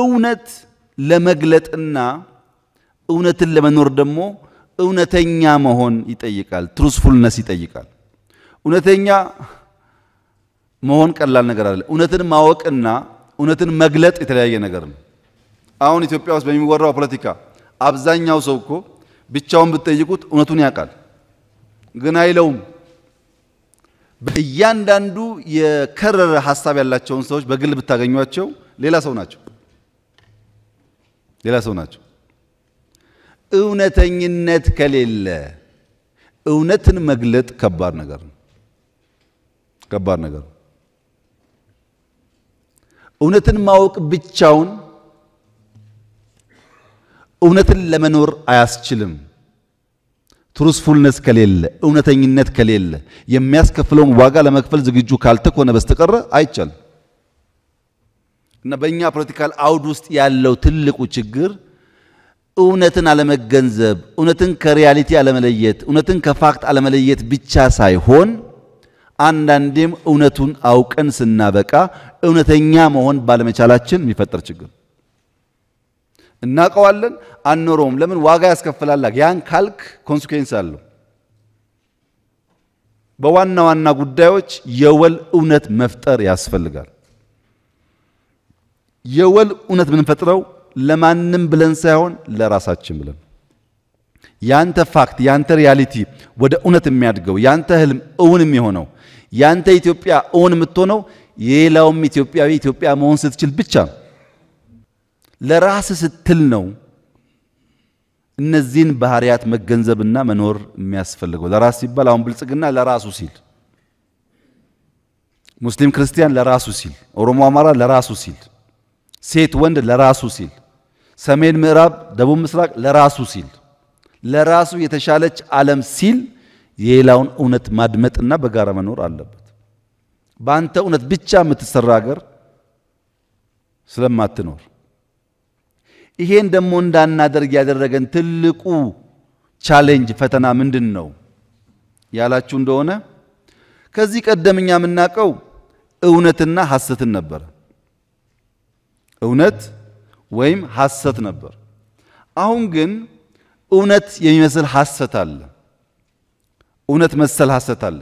እውነት ለመግለጥና እውነትን ለመኖር ደግሞ እውነተኛ መሆን ይጠይቃል። ትሩስፉልነስ ይጠይቃል። እውነተኛ መሆን ቀላል ነገር አለ እውነትን ማወቅና እውነትን መግለጥ የተለያየ ነገር ነው። አሁን ኢትዮጵያ ውስጥ በሚወራው ፖለቲካ አብዛኛው ሰው እኮ ብቻውን ብትጠይቁት እውነቱን ያውቃል፣ ግን አይለውም። እያንዳንዱ የከረረ ሀሳብ ያላቸውን ሰዎች በግል ብታገኟቸው ሌላ ሰው ናቸው፣ ሌላ ሰው ናቸው። እውነተኝነት ከሌለ እውነትን መግለጥ ከባድ ነገር ነው፣ ከባድ ነገር ነው። እውነትን ማወቅ ብቻውን እውነትን ለመኖር አያስችልም። ትሩስፉልነስ ከሌለ እውነተኝነት ከሌለ የሚያስከፍለውን ዋጋ ለመክፈል ዝግጁ ካልተኮነ በስተቀረ አይቻልም። እና በእኛ ፖለቲካል አውድ ውስጥ ያለው ትልቁ ችግር እውነትን አለመገንዘብ፣ እውነትን ከሪያሊቲ አለመለየት፣ እውነትን ከፋክት አለመለየት ብቻ ሳይሆን አንዳንዴም እውነቱን አውቀን ስናበቃ እውነተኛ መሆን ባለመቻላችን የሚፈጠር ችግር እናቀዋለን፣ አኖረውም። ለምን ዋጋ ያስከፍላላክ። ያን ካልክ ኮንስኩዌንስ አለው። በዋና ዋና ጉዳዮች የወል እውነት መፍጠር ያስፈልጋል። የወል እውነት ምንፈጥረው ለማንም ብለን ሳይሆን ለራሳችን ብለን ያንተ ፋክት ያንተ ሪያሊቲ ወደ እውነት የሚያድገው ያንተ ህልም እውን የሚሆነው ያንተ ኢትዮጵያ እውን የምትሆነው የሌላውም ኢትዮጵያዊ ኢትዮጵያ መሆን ስትችል ብቻ ነው። ለራስ ስትል ነው እነዚህን ባህሪያት መገንዘብና መኖር የሚያስፈልገው። ለራስ ሲባል አሁን ብልጽግና ለራሱ ሲል፣ ሙስሊም ክርስቲያን ለራሱ ሲል፣ ኦሮሞ አማራ ለራሱ ሲል፣ ሴት ወንድ ለራሱ ሲል፣ ሰሜን ምዕራብ ደቡብ ምስራቅ ለራሱ ሲል፣ ለራሱ የተሻለች ዓለም ሲል የሌላውን እውነት ማድመጥና በጋራ መኖር አለበት። በአንተ እውነት ብቻ የምትሰራ ሀገር ስለማትኖር ይሄን ደግሞ እንዳናደርግ ያደረገን ትልቁ ቻሌንጅ ፈተና ምንድን ነው ያላችሁ እንደሆነ ከዚህ ቀደም እኛ የምናውቀው እውነትና ሐሰትን ነበር። እውነት ወይም ሐሰት ነበር። አሁን ግን እውነት የሚመስል ሐሰት አለ። እውነት መሰል ሐሰት አለ።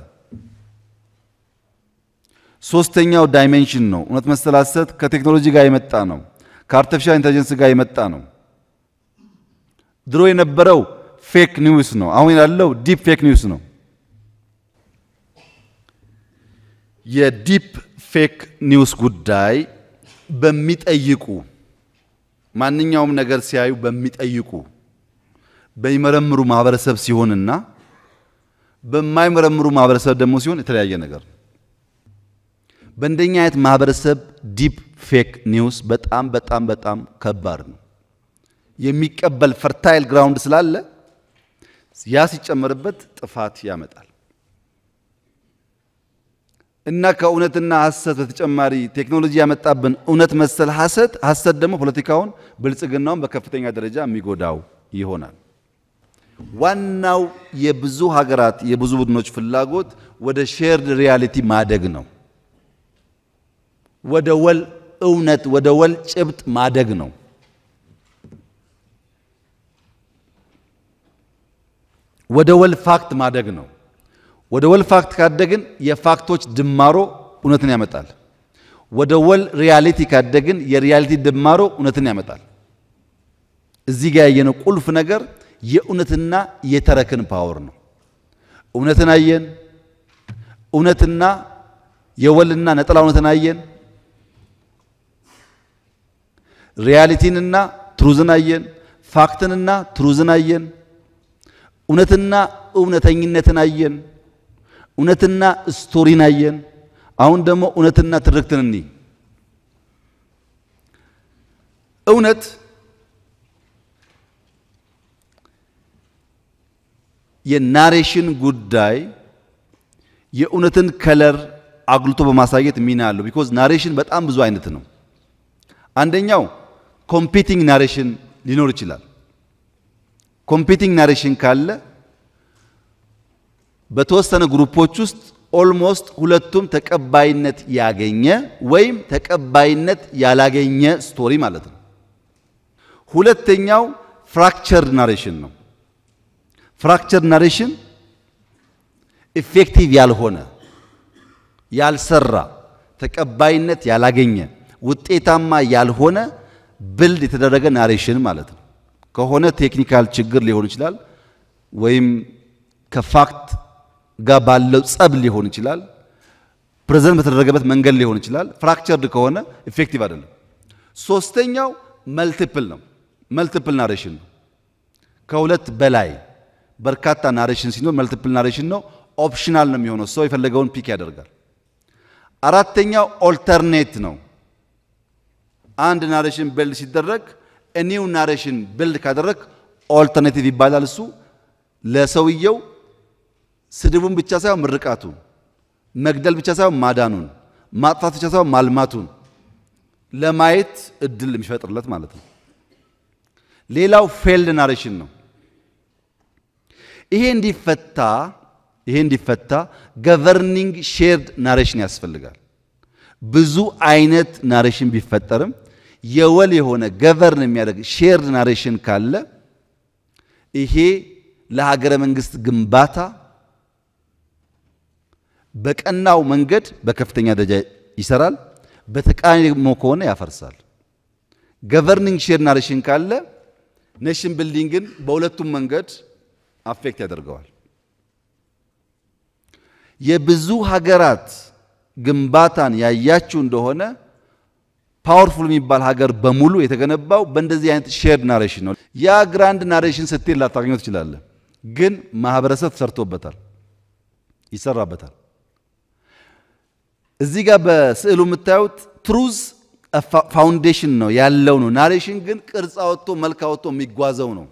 ሶስተኛው ዳይሜንሽን ነው። እውነት መሰል ሐሰት ከቴክኖሎጂ ጋር የመጣ ነው። ከአርቲፊሻል ኢንተለጀንስ ጋር የመጣ ነው። ድሮ የነበረው ፌክ ኒውስ ነው። አሁን ያለው ዲፕ ፌክ ኒውስ ነው። የዲፕ ፌክ ኒውስ ጉዳይ በሚጠይቁ ማንኛውም ነገር ሲያዩ በሚጠይቁ በሚመረምሩ ማህበረሰብ ሲሆንና በማይመረምሩ ማህበረሰብ ደግሞ ሲሆን የተለያየ ነገር ነው። በእንደኛ አይነት ማህበረሰብ ዲፕ ፌክ ኒውስ በጣም በጣም በጣም ከባድ ነው። የሚቀበል ፈርታይል ግራውንድ ስላለ ያ ሲጨመርበት ጥፋት ያመጣል እና ከእውነትና ሐሰት በተጨማሪ ቴክኖሎጂ ያመጣብን እውነት መሰል ሐሰት ሐሰት ደግሞ ፖለቲካውን፣ ብልጽግናውን በከፍተኛ ደረጃ የሚጎዳው ይሆናል። ዋናው የብዙ ሀገራት የብዙ ቡድኖች ፍላጎት ወደ ሼርድ ሪያሊቲ ማደግ ነው። ወደ ወል እውነት፣ ወደ ወል ጭብጥ ማደግ ነው። ወደ ወል ፋክት ማደግ ነው። ወደ ወል ፋክት ካደግን የፋክቶች ድማሮ እውነትን ያመጣል። ወደ ወል ሪያሊቲ ካደግን የሪያሊቲ ድማሮ እውነትን ያመጣል። እዚህ ጋር ያየነው ቁልፍ ነገር የእውነትና የተረክን ፓወር ነው። እውነትን አየን። እውነትና የወልና ነጠላ እውነትን አየን። ሪያሊቲንና ትሩዝን አየን። ፋክትንና ትሩዝን አየን። እውነትና እውነተኝነትን አየን። እውነትና ስቶሪን አየን። አሁን ደግሞ እውነትና ትርክትን እኒ እውነት የናሬሽን ጉዳይ የእውነትን ከለር አጉልቶ በማሳየት ሚና አለው። ቢኮዝ ናሬሽን በጣም ብዙ አይነት ነው። አንደኛው ኮምፒቲንግ ናሬሽን ሊኖር ይችላል። ኮምፒቲንግ ናሬሽን ካለ በተወሰነ ግሩፖች ውስጥ ኦልሞስት ሁለቱም ተቀባይነት ያገኘ ወይም ተቀባይነት ያላገኘ ስቶሪ ማለት ነው። ሁለተኛው ፍራክቸርድ ናሬሽን ነው። ፍራክቸር ናሬሽን ኢፌክቲቭ ያልሆነ ያልሰራ ተቀባይነት ያላገኘ ውጤታማ ያልሆነ ብልድ የተደረገ ናሬሽን ማለት ነው። ከሆነ ቴክኒካል ችግር ሊሆን ይችላል፣ ወይም ከፋክት ጋር ባለው ጸብ ሊሆን ይችላል፣ ፕሬዘንት በተደረገበት መንገድ ሊሆን ይችላል። ፍራክቸርድ ከሆነ ኢፌክቲቭ አይደለም። ሶስተኛው መልቲፕል ነው። መልቲፕል ናሬሽን ነው። ከሁለት በላይ በርካታ ናሬሽን ሲኖር መልቲፕል ናሬሽን ነው። ኦፕሽናል ነው የሚሆነው። ሰው የፈለገውን ፒክ ያደርጋል። አራተኛው ኦልተርኔት ነው። አንድ ናሬሽን ቢልድ ሲደረግ ኒው ናሬሽን ቢልድ ካደረግ ኦልተርኔቲቭ ይባላል። እሱ ለሰውየው ስድቡን ብቻ ሳይሆን ምርቃቱን፣ መግደል ብቻ ሳይሆን ማዳኑን፣ ማጥፋት ብቻ ሳይሆን ማልማቱን ለማየት እድል የሚፈጥርለት ማለት ነው። ሌላው ፌልድ ናሬሽን ነው። ይሄ እንዲፈታ ይሄ እንዲፈታ ገቨርኒንግ ሼርድ ናሬሽን ያስፈልጋል። ብዙ አይነት ናሬሽን ቢፈጠርም የወል የሆነ ገቨርን የሚያደርግ ሼርድ ናሬሽን ካለ ይሄ ለሀገረ መንግስት ግንባታ በቀናው መንገድ በከፍተኛ ደረጃ ይሰራል፣ በተቃራኒ ደግሞ ከሆነ ያፈርሳል። ገቨርኒንግ ሼርድ ናሬሽን ካለ ኔሽን ቢልዲንግን በሁለቱም መንገድ አፌክት ያደርገዋል። የብዙ ሀገራት ግንባታን ያያችሁ እንደሆነ ፓወርፉል የሚባል ሀገር በሙሉ የተገነባው በእንደዚህ አይነት ሼርድ ናሬሽን ነው። ያ ግራንድ ናሬሽን ስትል ላታገኘው ትችላለ ግን ማህበረሰብ ተሰርቶበታል፣ ይሰራበታል። እዚህ ጋር በስዕሉ የምታዩት ትሩዝ ፋውንዴሽን ነው ያለው ነው። ናሬሽን ግን ቅርጽ አወጥቶ መልክ አወጥቶ የሚጓዘው ነው።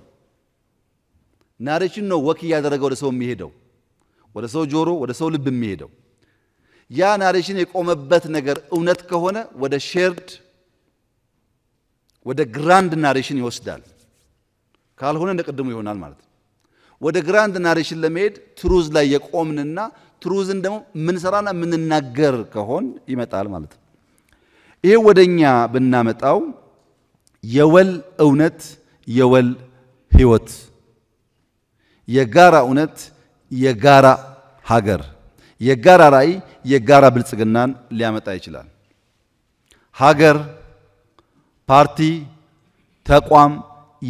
ናሬሽን ነው ወክ እያደረገ ወደ ሰው የሚሄደው ወደ ሰው ጆሮ፣ ወደ ሰው ልብ የሚሄደው ያ ናሬሽን የቆመበት ነገር እውነት ከሆነ ወደ ሼርድ ወደ ግራንድ ናሬሽን ይወስዳል። ካልሆነ እንደ ቅድሙ ይሆናል ማለት ነው። ወደ ግራንድ ናሬሽን ለመሄድ ትሩዝ ላይ የቆምንና ትሩዝን ደግሞ ምንሰራና ምንናገር ከሆን ይመጣል ማለት ነው። ይሄ ወደኛ ብናመጣው የወል እውነት የወል ህይወት የጋራ እውነት፣ የጋራ ሀገር፣ የጋራ ራዕይ፣ የጋራ ብልጽግናን ሊያመጣ ይችላል። ሀገር፣ ፓርቲ፣ ተቋም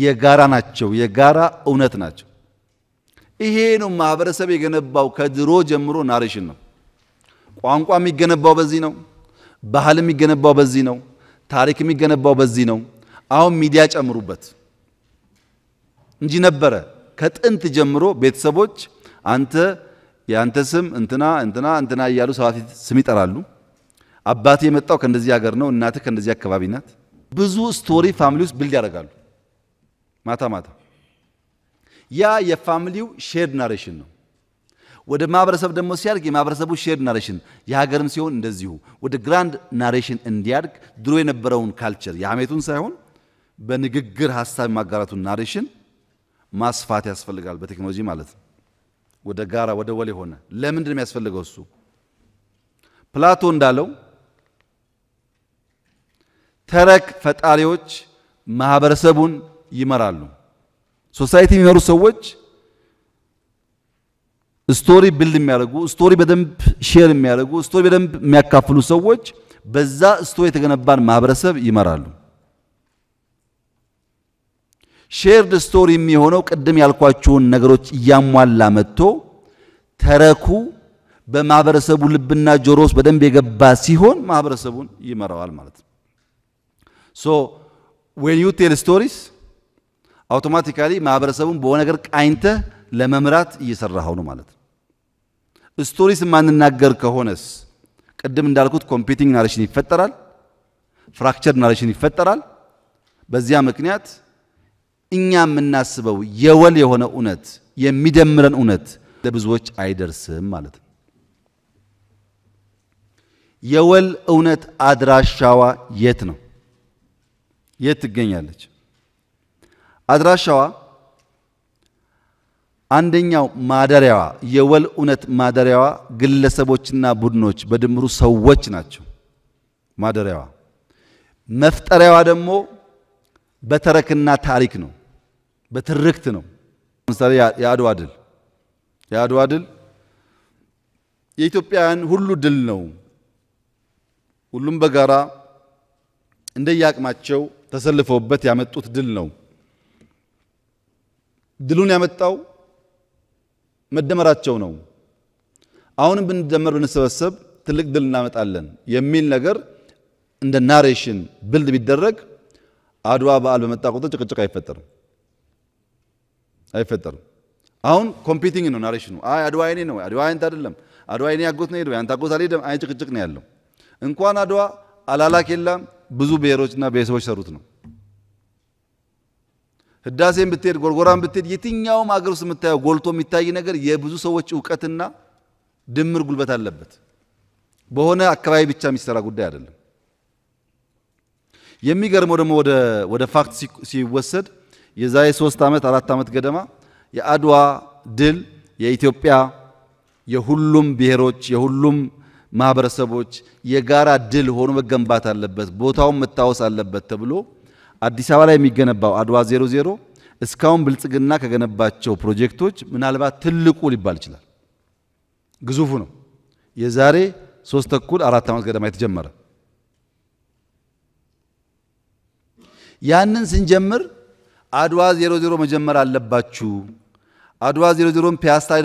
የጋራ ናቸው፣ የጋራ እውነት ናቸው። ይሄ ነው ማህበረሰብ የገነባው ከድሮ ጀምሮ ናሬሽን ነው። ቋንቋ የሚገነባው በዚህ ነው። ባህል የሚገነባው በዚህ ነው። ታሪክ የሚገነባው በዚህ ነው። አሁን ሚዲያ ጨምሩበት እንጂ ነበረ ከጥንት ጀምሮ ቤተሰቦች አንተ የአንተ ስም እንትና እንትና እንትና እያሉ ሰባት ስም ይጠራሉ። አባት የመጣው ከእንደዚህ ሀገር ነው፣ እናት ከእንደዚህ አካባቢ ናት። ብዙ ስቶሪ ፋሚሊ ውስጥ ቢልድ ያደርጋሉ። ማታ ማታ ያ የፋሚሊው ሼርድ ናሬሽን ነው። ወደ ማህበረሰብ ደግሞ ሲያድግ የማህበረሰቡ ሼርድ ናሬሽን የሀገርም ሲሆን እንደዚሁ ወደ ግራንድ ናሬሽን እንዲያድግ ድሮ የነበረውን ካልቸር የሀሜቱን ሳይሆን በንግግር ሀሳብ የማጋራቱን ናሬሽን ማስፋት ያስፈልጋል። በቴክኖሎጂ ማለት ነው። ወደ ጋራ ወደ ወል የሆነ ለምንድን ነው የሚያስፈልገው? እሱ ፕላቶ እንዳለው ተረክ ፈጣሪዎች ማህበረሰቡን ይመራሉ። ሶሳይቲ የሚመሩ ሰዎች ስቶሪ ቢልድ የሚያደርጉ ስቶሪ በደንብ ሼር የሚያደርጉ ስቶሪ በደንብ የሚያካፍሉ ሰዎች በዛ ስቶሪ የተገነባን ማህበረሰብ ይመራሉ። ሼርድ ስቶሪ የሚሆነው ቅድም ያልኳቸውን ነገሮች እያሟላ መጥቶ ተረኩ በማህበረሰቡ ልብና ጆሮ ውስጥ በደንብ የገባ ሲሆን ማህበረሰቡን ይመራዋል ማለት ነው። ሶ ዌን ዩ ቴል ስቶሪስ አውቶማቲካሊ ማህበረሰቡን በሆነ ነገር ቃኝተህ ለመምራት እየሰራኸው ነው ማለት ነው። ስቶሪስ የማንናገር ከሆነስ ቅድም እንዳልኩት ኮምፒቲንግ ናሬሽን ይፈጠራል፣ ፍራክቸር ናሬሽን ይፈጠራል። በዚያ ምክንያት እኛ የምናስበው የወል የሆነ እውነት የሚደምረን እውነት ለብዙዎች አይደርስም ማለት ነው። የወል እውነት አድራሻዋ የት ነው? የት ትገኛለች? አድራሻዋ አንደኛው ማደሪያዋ የወል እውነት ማደሪያዋ ግለሰቦችና ቡድኖች በድምሩ ሰዎች ናቸው። ማደሪያዋ መፍጠሪያዋ ደግሞ በተረክና ታሪክ ነው፣ በትርክት ነው። ምሳሌ የአድዋ ድል የአድዋ ድል የኢትዮጵያውያን ሁሉ ድል ነው። ሁሉም በጋራ እንደየአቅማቸው ተሰልፈውበት ያመጡት ድል ነው። ድሉን ያመጣው መደመራቸው ነው። አሁንም ብንደመር ብንሰበሰብ ትልቅ ድል እናመጣለን የሚል ነገር እንደ ናሬሽን ብልድ ቢደረግ አድዋ በዓል በመጣ ቁጥር ጭቅጭቅ አይፈጠርም አይፈጠርም። አሁን ኮምፒቲንግ ነው ናሬሽኑ። አይ አድዋ የኔ ነው፣ አድዋ ያንተ አይደለም፣ አድዋ የኔ አጎት ነው ሄደው ያንተ አጎት አልሄደም። አይ ጭቅጭቅ ነው ያለው። እንኳን አድዋ አላላክ የላም ብዙ ብሔሮችና ብሔረሰቦች ሰሩት ነው። ህዳሴን ብትሄድ ጎርጎራን ብትሄድ የትኛውም አገር ውስጥ የምታየው ጎልቶ የሚታይ ነገር የብዙ ሰዎች እውቀትና ድምር ጉልበት አለበት። በሆነ አካባቢ ብቻ የሚሰራ ጉዳይ አይደለም። የሚገርመው ደግሞ ወደ ፋክት ሲወሰድ የዛሬ ሶስት ዓመት አራት ዓመት ገደማ የአድዋ ድል የኢትዮጵያ የሁሉም ብሔሮች የሁሉም ማህበረሰቦች የጋራ ድል ሆኖ መገንባት አለበት፣ ቦታውን መታወስ አለበት ተብሎ አዲስ አበባ ላይ የሚገነባው አድዋ ዜሮ ዜሮ እስካሁን ብልጽግና ከገነባቸው ፕሮጀክቶች ምናልባት ትልቁ ሊባል ይችላል። ግዙፉ ነው። የዛሬ ሶስት ተኩል አራት ዓመት ገደማ የተጀመረ ያንን ስንጀምር አድዋ ዜሮ ዜሮ መጀመር አለባችሁ። አድዋ ዜሮ ዜሮን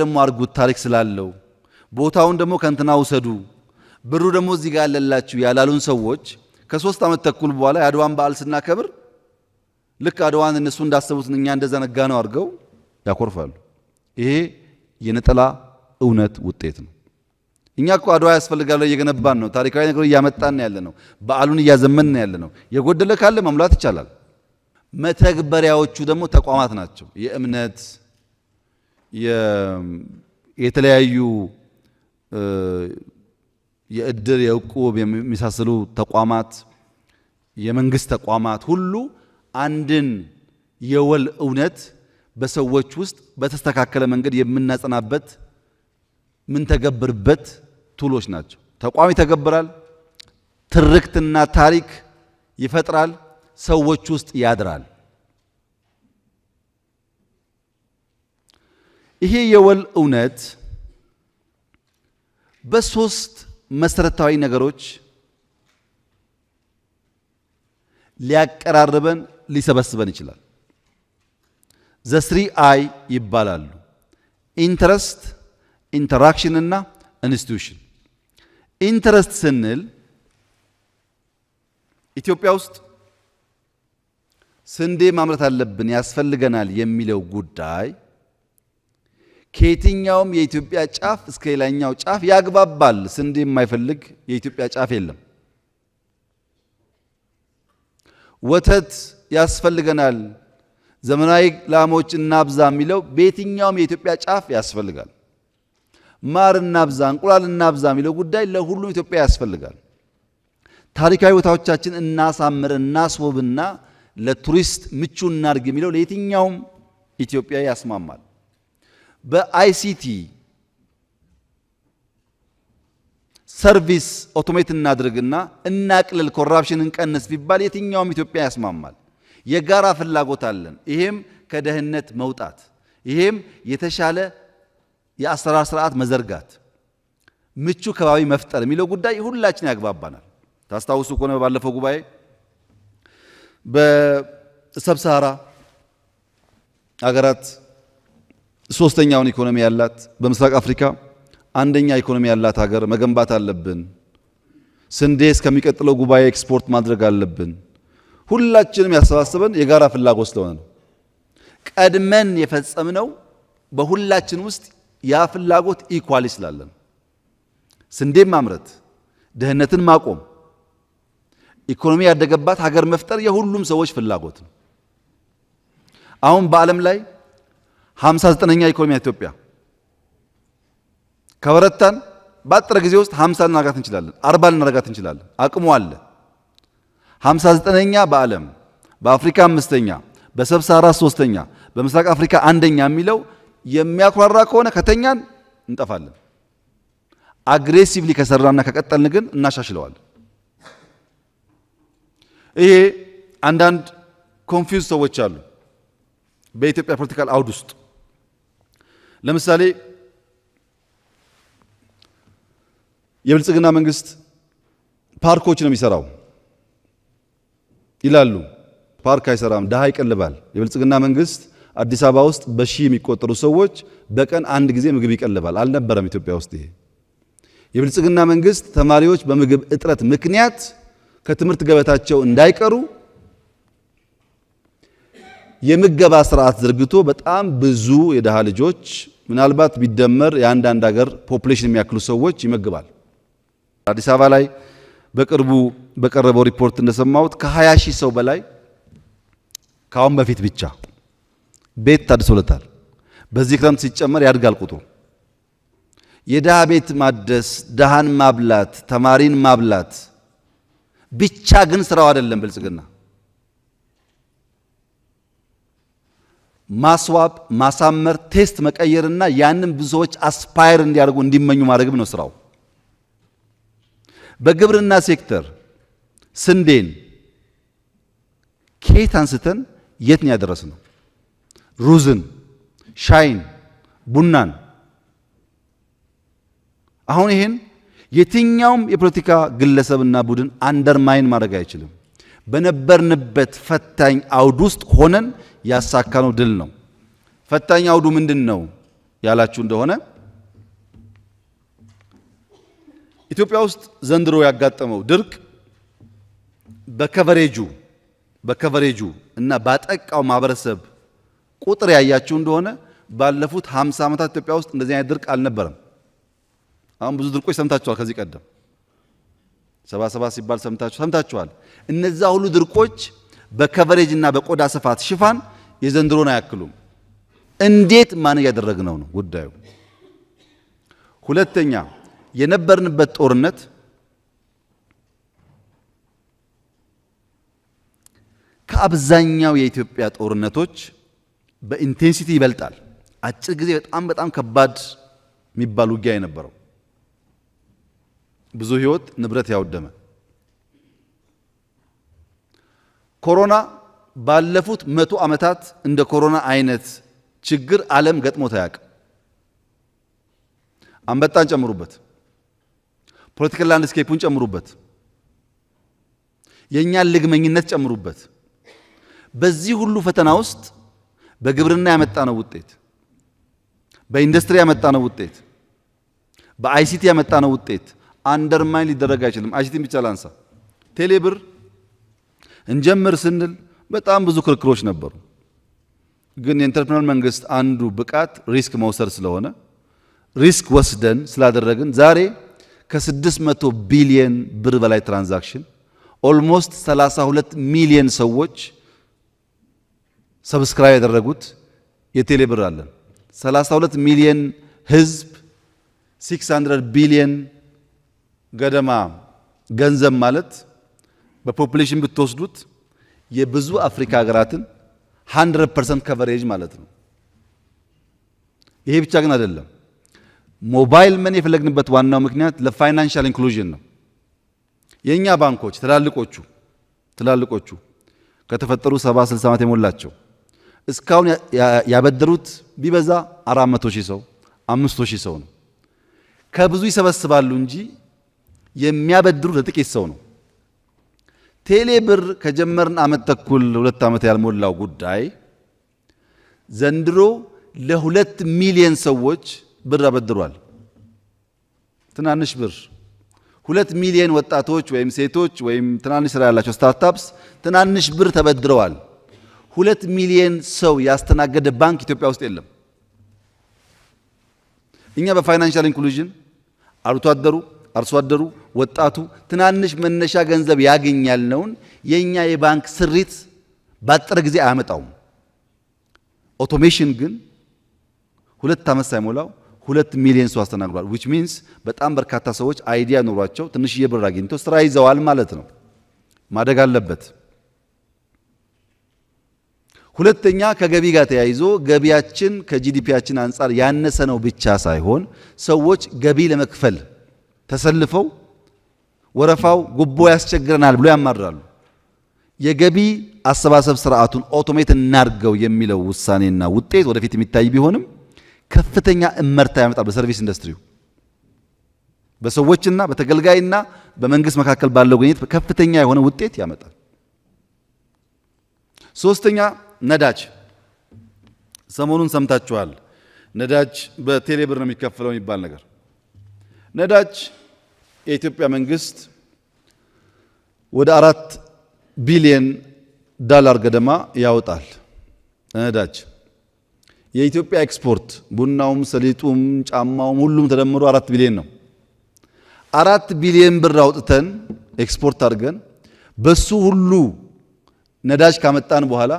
ደግሞ አድርጉት ታሪክ ስላለው፣ ቦታውን ደግሞ ከንትና ውሰዱ፣ ብሩ ደግሞ እዚህ ጋር ያለላችሁ ያላሉን ሰዎች ከሶስት ዓመት ተኩል በኋላ የአድዋን በዓል ስናከብር ልክ አድዋን እነሱ እንዳሰቡት እኛ እንደዘነጋ ነው አድርገው ያኮርፋሉ። ይሄ የነጠላ እውነት ውጤት ነው። እኛ እኮ አድዋ ያስፈልጋል እየገነባን ነው። ታሪካዊ ነገር እያመጣን ያለ ነው። በዓሉን እያዘመን ያለ ነው። የጎደለ ካለ መሙላት ይቻላል። መተግበሪያዎቹ ደግሞ ተቋማት ናቸው። የእምነት የተለያዩ የእድር የእቁብ የሚሳሰሉ ተቋማት፣ የመንግስት ተቋማት ሁሉ አንድን የወል እውነት በሰዎች ውስጥ በተስተካከለ መንገድ የምናጸናበት ምንተገብርበት ተገብርበት ቱሎች ናቸው። ተቋም ይተገብራል፣ ትርክትና ታሪክ ይፈጥራል፣ ሰዎች ውስጥ ያድራል። ይሄ የወል እውነት በሶስት መሰረታዊ ነገሮች ሊያቀራርበን ሊሰበስበን ይችላል። ዘስሪ አይ ይባላሉ። ኢንተረስት፣ ኢንተራክሽንና ኢንስቲቱሽን ኢንትረስት ስንል ኢትዮጵያ ውስጥ ስንዴ ማምረት አለብን ያስፈልገናል የሚለው ጉዳይ ከየትኛውም የኢትዮጵያ ጫፍ እስከ ሌላኛው ጫፍ ያግባባል። ስንዴ የማይፈልግ የኢትዮጵያ ጫፍ የለም። ወተት ያስፈልገናል፣ ዘመናዊ ላሞች እናብዛ የሚለው በየትኛውም የኢትዮጵያ ጫፍ ያስፈልጋል። ማር እናብዛ፣ እንቁላል እናብዛ የሚለው ጉዳይ ለሁሉም ኢትዮጵያ ያስፈልጋል። ታሪካዊ ቦታዎቻችን እናሳምር፣ እናስውብና ለቱሪስት ምቹ እናድርግ የሚለው ለየትኛውም ኢትዮጵያ ያስማማል። በአይሲቲ ሰርቪስ ኦቶሜት እናድርግና እናቅልል፣ ኮራፕሽን እንቀንስ ቢባል የትኛውም ኢትዮጵያ ያስማማል። የጋራ ፍላጎት አለን። ይሄም ከደህንነት መውጣት፣ ይሄም የተሻለ የአሰራር ስርዓት መዘርጋት፣ ምቹ ከባቢ መፍጠር የሚለው ጉዳይ ሁላችን ያግባባናል። ታስታውሱ ከሆነ ባለፈው ጉባኤ በሰብሳራ አገራት ሶስተኛውን ኢኮኖሚ ያላት በምስራቅ አፍሪካ አንደኛ ኢኮኖሚ ያላት ሀገር መገንባት አለብን። ስንዴ እስከሚቀጥለው ጉባኤ ኤክስፖርት ማድረግ አለብን። ሁላችንም ያሰባሰበን የጋራ ፍላጎት ስለሆነ ነው። ቀድመን የፈጸምነው በሁላችን ውስጥ ያ ፍላጎት ኢኳሊ ስላለን ስንዴ ማምረት፣ ድህነትን ማቆም፣ ኢኮኖሚ ያደገባት ሀገር መፍጠር የሁሉም ሰዎች ፍላጎት ነው። አሁን በዓለም ላይ 59ኛ ኢኮኖሚ ኢትዮጵያ ከበረታን በአጥረ ጊዜ ውስጥ 50 ልናረጋት እንችላለን፣ 40 ልናረጋት እንችላለን። አቅሙ አለ። 59ኛ በዓለም በአፍሪካ አምስተኛ በሰብሳራ ሶስተኛ በምስራቅ አፍሪካ አንደኛ የሚለው የሚያኩራራ ከሆነ ከተኛን እንጠፋለን። አግሬሲቭሊ ከሰራና ከቀጠልን ግን እናሻሽለዋለን። ይሄ አንዳንድ ኮንፊውዝ ሰዎች አሉ በኢትዮጵያ ፖለቲካል አውድ ውስጥ ለምሳሌ የብልጽግና መንግስት ፓርኮች ነው የሚሰራው ይላሉ። ፓርክ አይሰራም፣ ድሃ ይቀልባል። የብልጽግና መንግስት አዲስ አበባ ውስጥ በሺህ የሚቆጠሩ ሰዎች በቀን አንድ ጊዜ ምግብ ይቀልባል። አልነበረም ኢትዮጵያ ውስጥ ይሄ። የብልጽግና መንግስት ተማሪዎች በምግብ እጥረት ምክንያት ከትምህርት ገበታቸው እንዳይቀሩ የምገባ ስርዓት ዘርግቶ በጣም ብዙ የድሃ ልጆች ምናልባት ቢደመር የአንዳንድ ሀገር ፖፕሌሽን የሚያክሉ ሰዎች ይመግባል። አዲስ አበባ ላይ በቅርቡ በቀረበው ሪፖርት እንደሰማሁት ከ20 ሺህ ሰው በላይ ከአሁን በፊት ብቻ ቤት ታድሶለታል። በዚህ ክረምት ሲጨመር ያድጋል ቁጥሩ። የድሃ ቤት ማደስ፣ ድሃን ማብላት፣ ተማሪን ማብላት ብቻ ግን ስራው አይደለም። ብልጽግና ማስዋብ፣ ማሳመር፣ ቴስት መቀየርና ያንን ብዙ ሰዎች አስፓየር እንዲያደርጉ እንዲመኙ ማድረግም ነው ስራው። በግብርና ሴክተር ስንዴን ከየት አንስተን የት ነው ያደረስነው? ሩዝን፣ ሻይን፣ ቡናን አሁን ይህን የትኛውም የፖለቲካ ግለሰብና ቡድን አንደርማይን ማድረግ አይችልም። በነበርንበት ፈታኝ አውድ ውስጥ ሆነን ያሳካነው ድል ነው። ፈታኝ አውዱ ምንድን ነው ያላችሁ እንደሆነ ኢትዮጵያ ውስጥ ዘንድሮ ያጋጠመው ድርቅ በከቨሬጁ በከቨሬጁ እና ባጠቃው ማህበረሰብ ቁጥር ያያችሁ እንደሆነ ባለፉት 50 ዓመታት ኢትዮጵያ ውስጥ እንደዚህ አይነት ድርቅ አልነበረም። አሁን ብዙ ድርቆች ሰምታችኋል። ከዚህ ቀደም ሰባ ሰባ ሲባል ሰምታችሁ ሰምታችኋል። እነዛ ሁሉ ድርቆች በከቨሬጅ እና በቆዳ ስፋት ሽፋን የዘንድሮን አያክሉም። እንዴት ማን ያደረግነው ነው ጉዳዩ። ሁለተኛ የነበርንበት ጦርነት ከአብዛኛው የኢትዮጵያ ጦርነቶች በኢንቴንሲቲ ይበልጣል። አጭር ጊዜ በጣም በጣም ከባድ የሚባል ውጊያ የነበረው ብዙ ህይወት ንብረት ያወደመ ኮሮና ባለፉት መቶ ዓመታት እንደ ኮሮና አይነት ችግር ዓለም ገጥሞት አያውቅም። አንበጣን ጨምሩበት፣ ፖለቲካል ላንድስኬፑን ጨምሩበት፣ የእኛን ልግመኝነት ጨምሩበት። በዚህ ሁሉ ፈተና ውስጥ በግብርና ያመጣነው ውጤት፣ በኢንዱስትሪ ያመጣነው ውጤት፣ በአይሲቲ ያመጣነው ውጤት አንደርማይን ሊደረግ አይችልም። አይሲቲን ብቻ ላንሳ። ቴሌብር እንጀምር ስንል በጣም ብዙ ክርክሮች ነበሩ። ግን የኢንተርፕረነር መንግስት አንዱ ብቃት ሪስክ መውሰድ ስለሆነ ሪስክ ወስደን ስላደረግን ዛሬ ከ600 ቢሊየን ብር በላይ ትራንዛክሽን ኦልሞስት 32 ሚሊየን ሰዎች ሰብስክራይብ ያደረጉት የቴሌ ብር አለን 32 ሚሊየን ህዝብ 600 ቢሊየን ገደማ ገንዘብ ማለት በፖፕሌሽን ብትወስዱት የብዙ አፍሪካ ሀገራትን 100 ከቨሬጅ ማለት ነው። ይሄ ብቻ ግን አይደለም። ሞባይል መን የፈለግንበት ዋናው ምክንያት ለፋይናንሻል ኢንክሉዥን ነው። የእኛ ባንኮች ትላልቆቹ ትላልቆቹ ከተፈጠሩ 70 60 ዓመት የሞላቸው እስካሁን ያበደሩት ቢበዛ 400 ሺህ ሰው 500 ሺህ ሰው ነው። ከብዙ ይሰበስባሉ እንጂ የሚያበድሩት ለጥቂት ሰው ነው። ቴሌ ብር ከጀመርን ዓመት ተኩል ሁለት ዓመት ያልሞላው ጉዳይ ዘንድሮ ለሁለት ሚሊየን ሰዎች ብር አበድሯል። ትናንሽ ብር ሁለት ሚሊየን ወጣቶች ወይም ሴቶች ወይም ትናንሽ ስራ ያላቸው ስታርታፕስ ትናንሽ ብር ተበድረዋል። ሁለት ሚሊየን ሰው ያስተናገደ ባንክ ኢትዮጵያ ውስጥ የለም። እኛ በፋይናንሻል ኢንክሉዥን አርቶ አደሩ አርሶ አደሩ ወጣቱ ትናንሽ መነሻ ገንዘብ ያገኛል ነውን የእኛ የባንክ ስሪት ባጠረ ጊዜ አያመጣውም። ኦቶሜሽን ግን ሁለት ዓመት ሳይሞላው ሁለት ሚሊዮን ሰው አስተናግዷል። ዊች ሚንስ በጣም በርካታ ሰዎች አይዲያ ኖሯቸው ትንሽዬ ብር አግኝተው ስራ ይዘዋል ማለት ነው። ማደግ አለበት። ሁለተኛ ከገቢ ጋር ተያይዞ ገቢያችን ከጂዲፒያችን አንጻር ያነሰ ነው ብቻ ሳይሆን ሰዎች ገቢ ለመክፈል ተሰልፈው ወረፋው ጉቦ ያስቸግረናል ብሎ ያማራሉ። የገቢ አሰባሰብ ስርዓቱን ኦቶሜት እናርገው የሚለው ውሳኔና ውጤት ወደፊት የሚታይ ቢሆንም ከፍተኛ እመርታ ያመጣል። በሰርቪስ ኢንዱስትሪው በሰዎችና በተገልጋይና በመንግስት መካከል ባለው ግንኙነት ከፍተኛ የሆነ ውጤት ያመጣል። ሶስተኛ ነዳጅ ሰሞኑን ሰምታችኋል። ነዳጅ በቴሌብር ነው የሚከፈለው የሚባል ነገር። ነዳጅ የኢትዮጵያ መንግስት ወደ አራት ቢሊየን ዳላር ገደማ ያወጣል። ነዳጅ የኢትዮጵያ ኤክስፖርት ቡናውም፣ ሰሊጡም፣ ጫማውም ሁሉም ተደምሮ አራት ቢሊየን ነው። አራት ቢሊየን ብር አውጥተን ኤክስፖርት አድርገን በሱ ሁሉ ነዳጅ ካመጣን በኋላ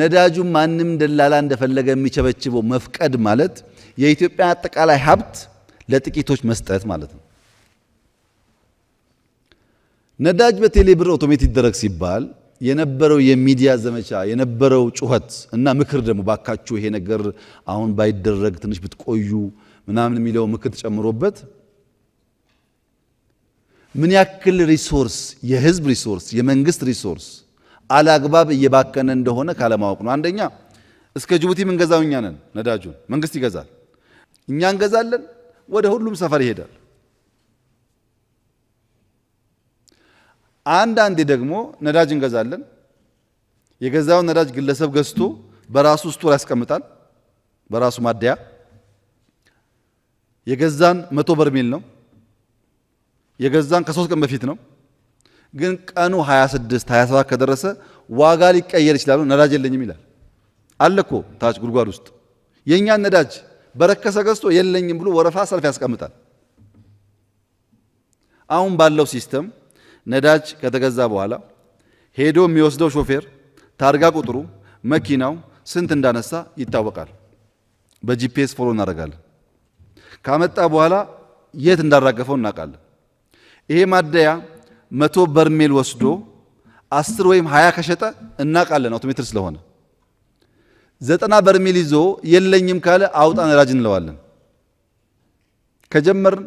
ነዳጁ ማንም ደላላ እንደፈለገ የሚቸበችበው መፍቀድ ማለት የኢትዮጵያ አጠቃላይ ሀብት ለጥቂቶች መስጠት ማለት ነው። ነዳጅ በቴሌ ብር ኦቶሜት ይደረግ ሲባል የነበረው የሚዲያ ዘመቻ የነበረው ጩኸት እና ምክር ደግሞ ባካችሁ ይሄ ነገር አሁን ባይደረግ ትንሽ ብትቆዩ ምናምን የሚለው ምክር ተጨምሮበት ምን ያክል ሪሶርስ የህዝብ ሪሶርስ የመንግስት ሪሶርስ አላግባብ እየባከነ እንደሆነ ካለማወቅ ነው። አንደኛ እስከ ጅቡቲ የምንገዛው እኛ ነን። ነዳጁን መንግስት ይገዛል፣ እኛ እንገዛለን። ወደ ሁሉም ሰፈር ይሄዳል። አንዳንዴ ደግሞ ነዳጅ እንገዛለን። የገዛውን ነዳጅ ግለሰብ ገዝቶ በራሱ ስቶር ያስቀምጣል፣ በራሱ ማደያ። የገዛን መቶ በርሜል ነው። የገዛን ከሶስት ቀን በፊት ነው። ግን ቀኑ 26 27 ከደረሰ ዋጋ ሊቀየር ይችላል። ነዳጅ የለኝም ይላል አለኮ ታች ጉድጓድ ውስጥ የእኛን ነዳጅ በረከሰ ገዝቶ የለኝም ብሎ ወረፋ ሰልፍ ያስቀምጣል። አሁን ባለው ሲስተም ነዳጅ ከተገዛ በኋላ ሄዶ የሚወስደው ሾፌር ታርጋ ቁጥሩ፣ መኪናው ስንት እንዳነሳ ይታወቃል። በጂፒኤስ ፎሎ እናደርጋለን። ካመጣ በኋላ የት እንዳራገፈው እናውቃለን። ይሄ ማደያ መቶ በርሜል ወስዶ አስር ወይም ሀያ ከሸጠ እናውቃለን፣ አውቶሜትር ስለሆነ ዘጠና በርሜል ይዞ የለኝም ካለ አውጣ ነዳጅ እንለዋለን። ከጀመርን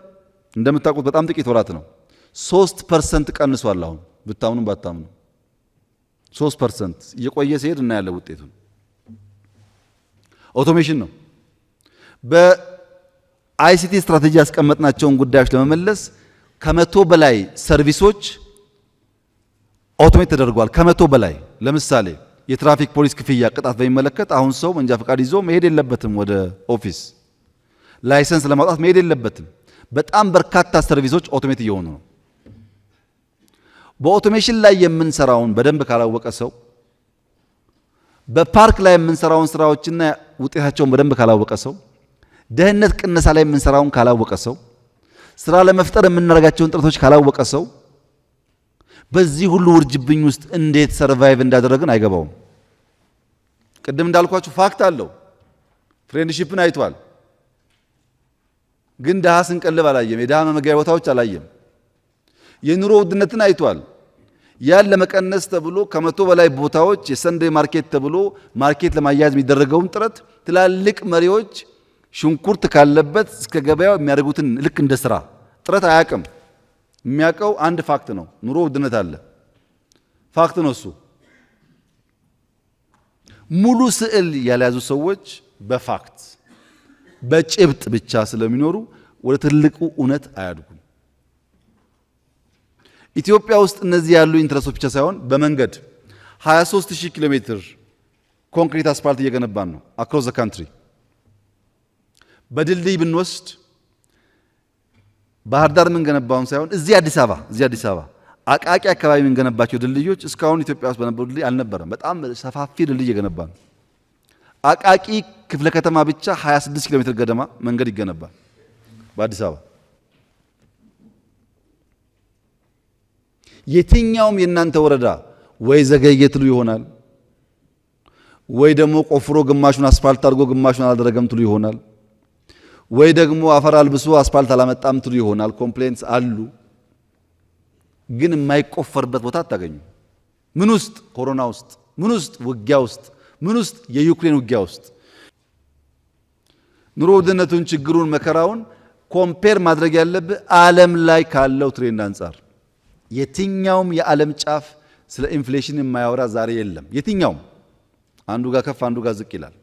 እንደምታውቁት በጣም ጥቂት ወራት ነው። ሶስት ፐርሰንት ቀንሷል። አሁን ብታምኑ ባታምኑ ሶስት ፐርሰንት እየቆየ ሲሄድ እናያለን ውጤቱን። ኦቶሜሽን ነው። በአይሲቲ ስትራቴጂ ያስቀመጥናቸውን ጉዳዮች ለመመለስ ከመቶ በላይ ሰርቪሶች ኦቶሜት ተደርጓል። ከመቶ በላይ ለምሳሌ የትራፊክ ፖሊስ ክፍያ ቅጣት በሚመለከት አሁን ሰው መንጃ ፈቃድ ይዞ መሄድ የለበትም ወደ ኦፊስ፣ ላይሰንስ ለማውጣት መሄድ የለበትም። በጣም በርካታ ሰርቪሶች ኦቶሜት እየሆኑ ነው። በኦቶሜሽን ላይ የምንሰራውን በደንብ ካላወቀ ሰው በፓርክ ላይ የምንሰራውን ስራዎችና ውጤታቸውን በደንብ ካላወቀ ሰው ደህንነት ቅነሳ ላይ የምንሰራውን ካላወቀ ሰው ስራ ለመፍጠር የምናደርጋቸውን ጥረቶች ካላወቀ ሰው በዚህ ሁሉ ውርጅብኝ ውስጥ እንዴት ሰርቫይቭ እንዳደረግን አይገባውም። ቅድም እንዳልኳችሁ ፋክት አለው። ፍሬንድሺፕን አይቷል። ግን ድሃ ስንቀልብ አላየም። የድሃ መመገቢያ ቦታዎች አላየም። የኑሮ ውድነትን አይቷል። ያን ለመቀነስ ተብሎ ከመቶ በላይ ቦታዎች የሰንደይ ማርኬት ተብሎ ማርኬት ለማያያዝ የሚደረገውን ጥረት ትላልቅ መሪዎች ሽንኩርት ካለበት እስከ ገበያው የሚያደርጉትን ልክ እንደ ስራ ጥረት አያውቅም። የሚያውቀው አንድ ፋክት ነው፣ ኑሮ ውድነት አለ። ፋክት ነው እሱ። ሙሉ ስዕል ያልያዙ ሰዎች በፋክት በጭብጥ ብቻ ስለሚኖሩ ወደ ትልቁ እውነት አያድጉም። ኢትዮጵያ ውስጥ እነዚህ ያሉ ኢንትረስቶች ብቻ ሳይሆን በመንገድ 23000 ኪሎ ሜትር ኮንክሪት አስፓልት እየገነባን ነው አክሮስ ዘ ካንትሪ በድልድይ ብንወስድ ባህር ዳር የምንገነባውን ሳይሆን እዚህ አዲስ አበባ እዚህ አዲስ አበባ አቃቂ አካባቢ የምንገነባቸው ድልድዮች እስካሁን ኢትዮጵያ ውስጥ በነበሩ ድልድይ አልነበረም። በጣም ሰፋፊ ድልድይ እየገነባ ነው። አቃቂ ክፍለ ከተማ ብቻ 26 ኪሎ ሜትር ገደማ መንገድ ይገነባል በአዲስ አበባ። የትኛውም የእናንተ ወረዳ ወይ ዘገየ ትሉ ይሆናል፣ ወይ ደግሞ ቆፍሮ ግማሹን አስፋልት አድርጎ ግማሹን አላደረገም ትሉ ይሆናል። ወይ ደግሞ አፈር አልብሶ አስፓልት አላመጣም ትሉ ይሆናል። ኮምፕሌንትስ አሉ፣ ግን የማይቆፈርበት ቦታ አታገኙ። ምን ውስጥ ኮሮና ውስጥ፣ ምን ውስጥ ውጊያ ውስጥ፣ ምን ውስጥ የዩክሬን ውጊያ ውስጥ ኑሮ ውድነቱን፣ ችግሩን፣ መከራውን ኮምፔር ማድረግ ያለብህ ዓለም ላይ ካለው ትሬንድ አንጻር። የትኛውም የዓለም ጫፍ ስለ ኢንፍሌሽን የማያወራ ዛሬ የለም። የትኛውም አንዱ ጋር ከፍ አንዱ ጋር ዝቅ ይላል።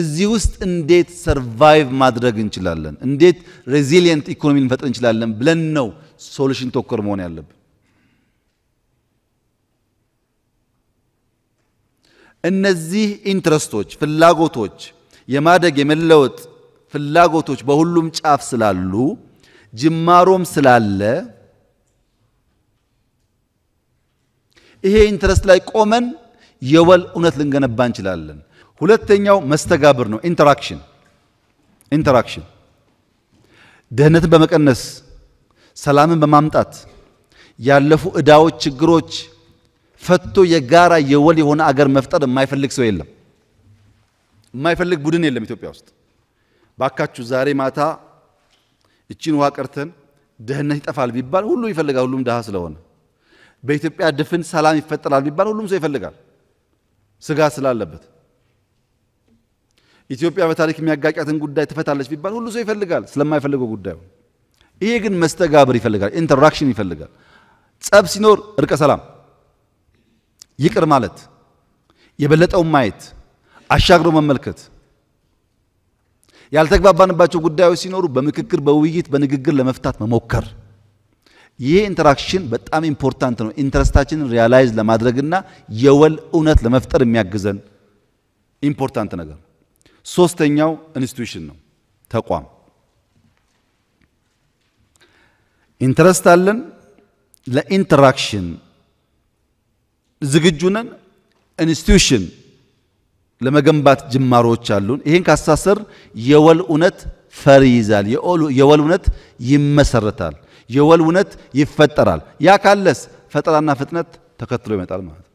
እዚህ ውስጥ እንዴት ሰርቫይቭ ማድረግ እንችላለን፣ እንዴት ሬዚሊየንት ኢኮኖሚ ልንፈጥር እንችላለን ብለን ነው ሶሉሽን ተኮር መሆን ያለብን። እነዚህ ኢንትረስቶች፣ ፍላጎቶች፣ የማደግ የመለወጥ ፍላጎቶች በሁሉም ጫፍ ስላሉ ጅማሮም ስላለ ይሄ ኢንትረስት ላይ ቆመን የወል እውነት ልንገነባ እንችላለን። ሁለተኛው መስተጋብር ነው። ኢንተራክሽን ኢንተራክሽን ድህነትን በመቀነስ ሰላምን በማምጣት ያለፉ እዳዎች፣ ችግሮች ፈቶ የጋራ የወል የሆነ አገር መፍጠር የማይፈልግ ሰው የለም። የማይፈልግ ቡድን የለም ኢትዮጵያ ውስጥ። ባካችሁ ዛሬ ማታ እቺን ውሃ ቀርተን ድህነት ይጠፋል ቢባል ሁሉ ይፈልጋል። ሁሉም ድሃ ስለሆነ በኢትዮጵያ ድፍን ሰላም ይፈጠራል ቢባል ሁሉም ሰው ይፈልጋል ስጋት ስላለበት ኢትዮጵያ በታሪክ የሚያጋጫትን ጉዳይ ትፈታለች ቢባል ሁሉ ሰው ይፈልጋል፣ ስለማይፈልገው ጉዳዩ። ይሄ ግን መስተጋብር ይፈልጋል፣ ኢንተራክሽን ይፈልጋል። ጸብ ሲኖር እርቀ ሰላም፣ ይቅር ማለት፣ የበለጠውን ማየት፣ አሻግሮ መመልከት፣ ያልተግባባንባቸው ጉዳዮች ሲኖሩ በምክክር በውይይት በንግግር ለመፍታት መሞከር። ይሄ ኢንተራክሽን በጣም ኢምፖርታንት ነው። ኢንተረስታችንን ሪያላይዝ ለማድረግና የወል እውነት ለመፍጠር የሚያግዘን ኢምፖርታንት ነገር ነው ሶስተኛው ኢንስቲትዩሽን ነው ተቋም። ኢንትረስት አለን፣ ለኢንተራክሽን ዝግጁ ነን። ኢንስቲትዩሽን ለመገንባት ጅማሮዎች አሉን። ይህን ካሳሰር የወል እውነት ፈሪ ይዛል፣ የወል እውነት ይመሰረታል፣ የወል እውነት ይፈጠራል። ያ ካለስ ፈጠራና ፍጥነት ተከትሎ ይመጣል ማለት ነው።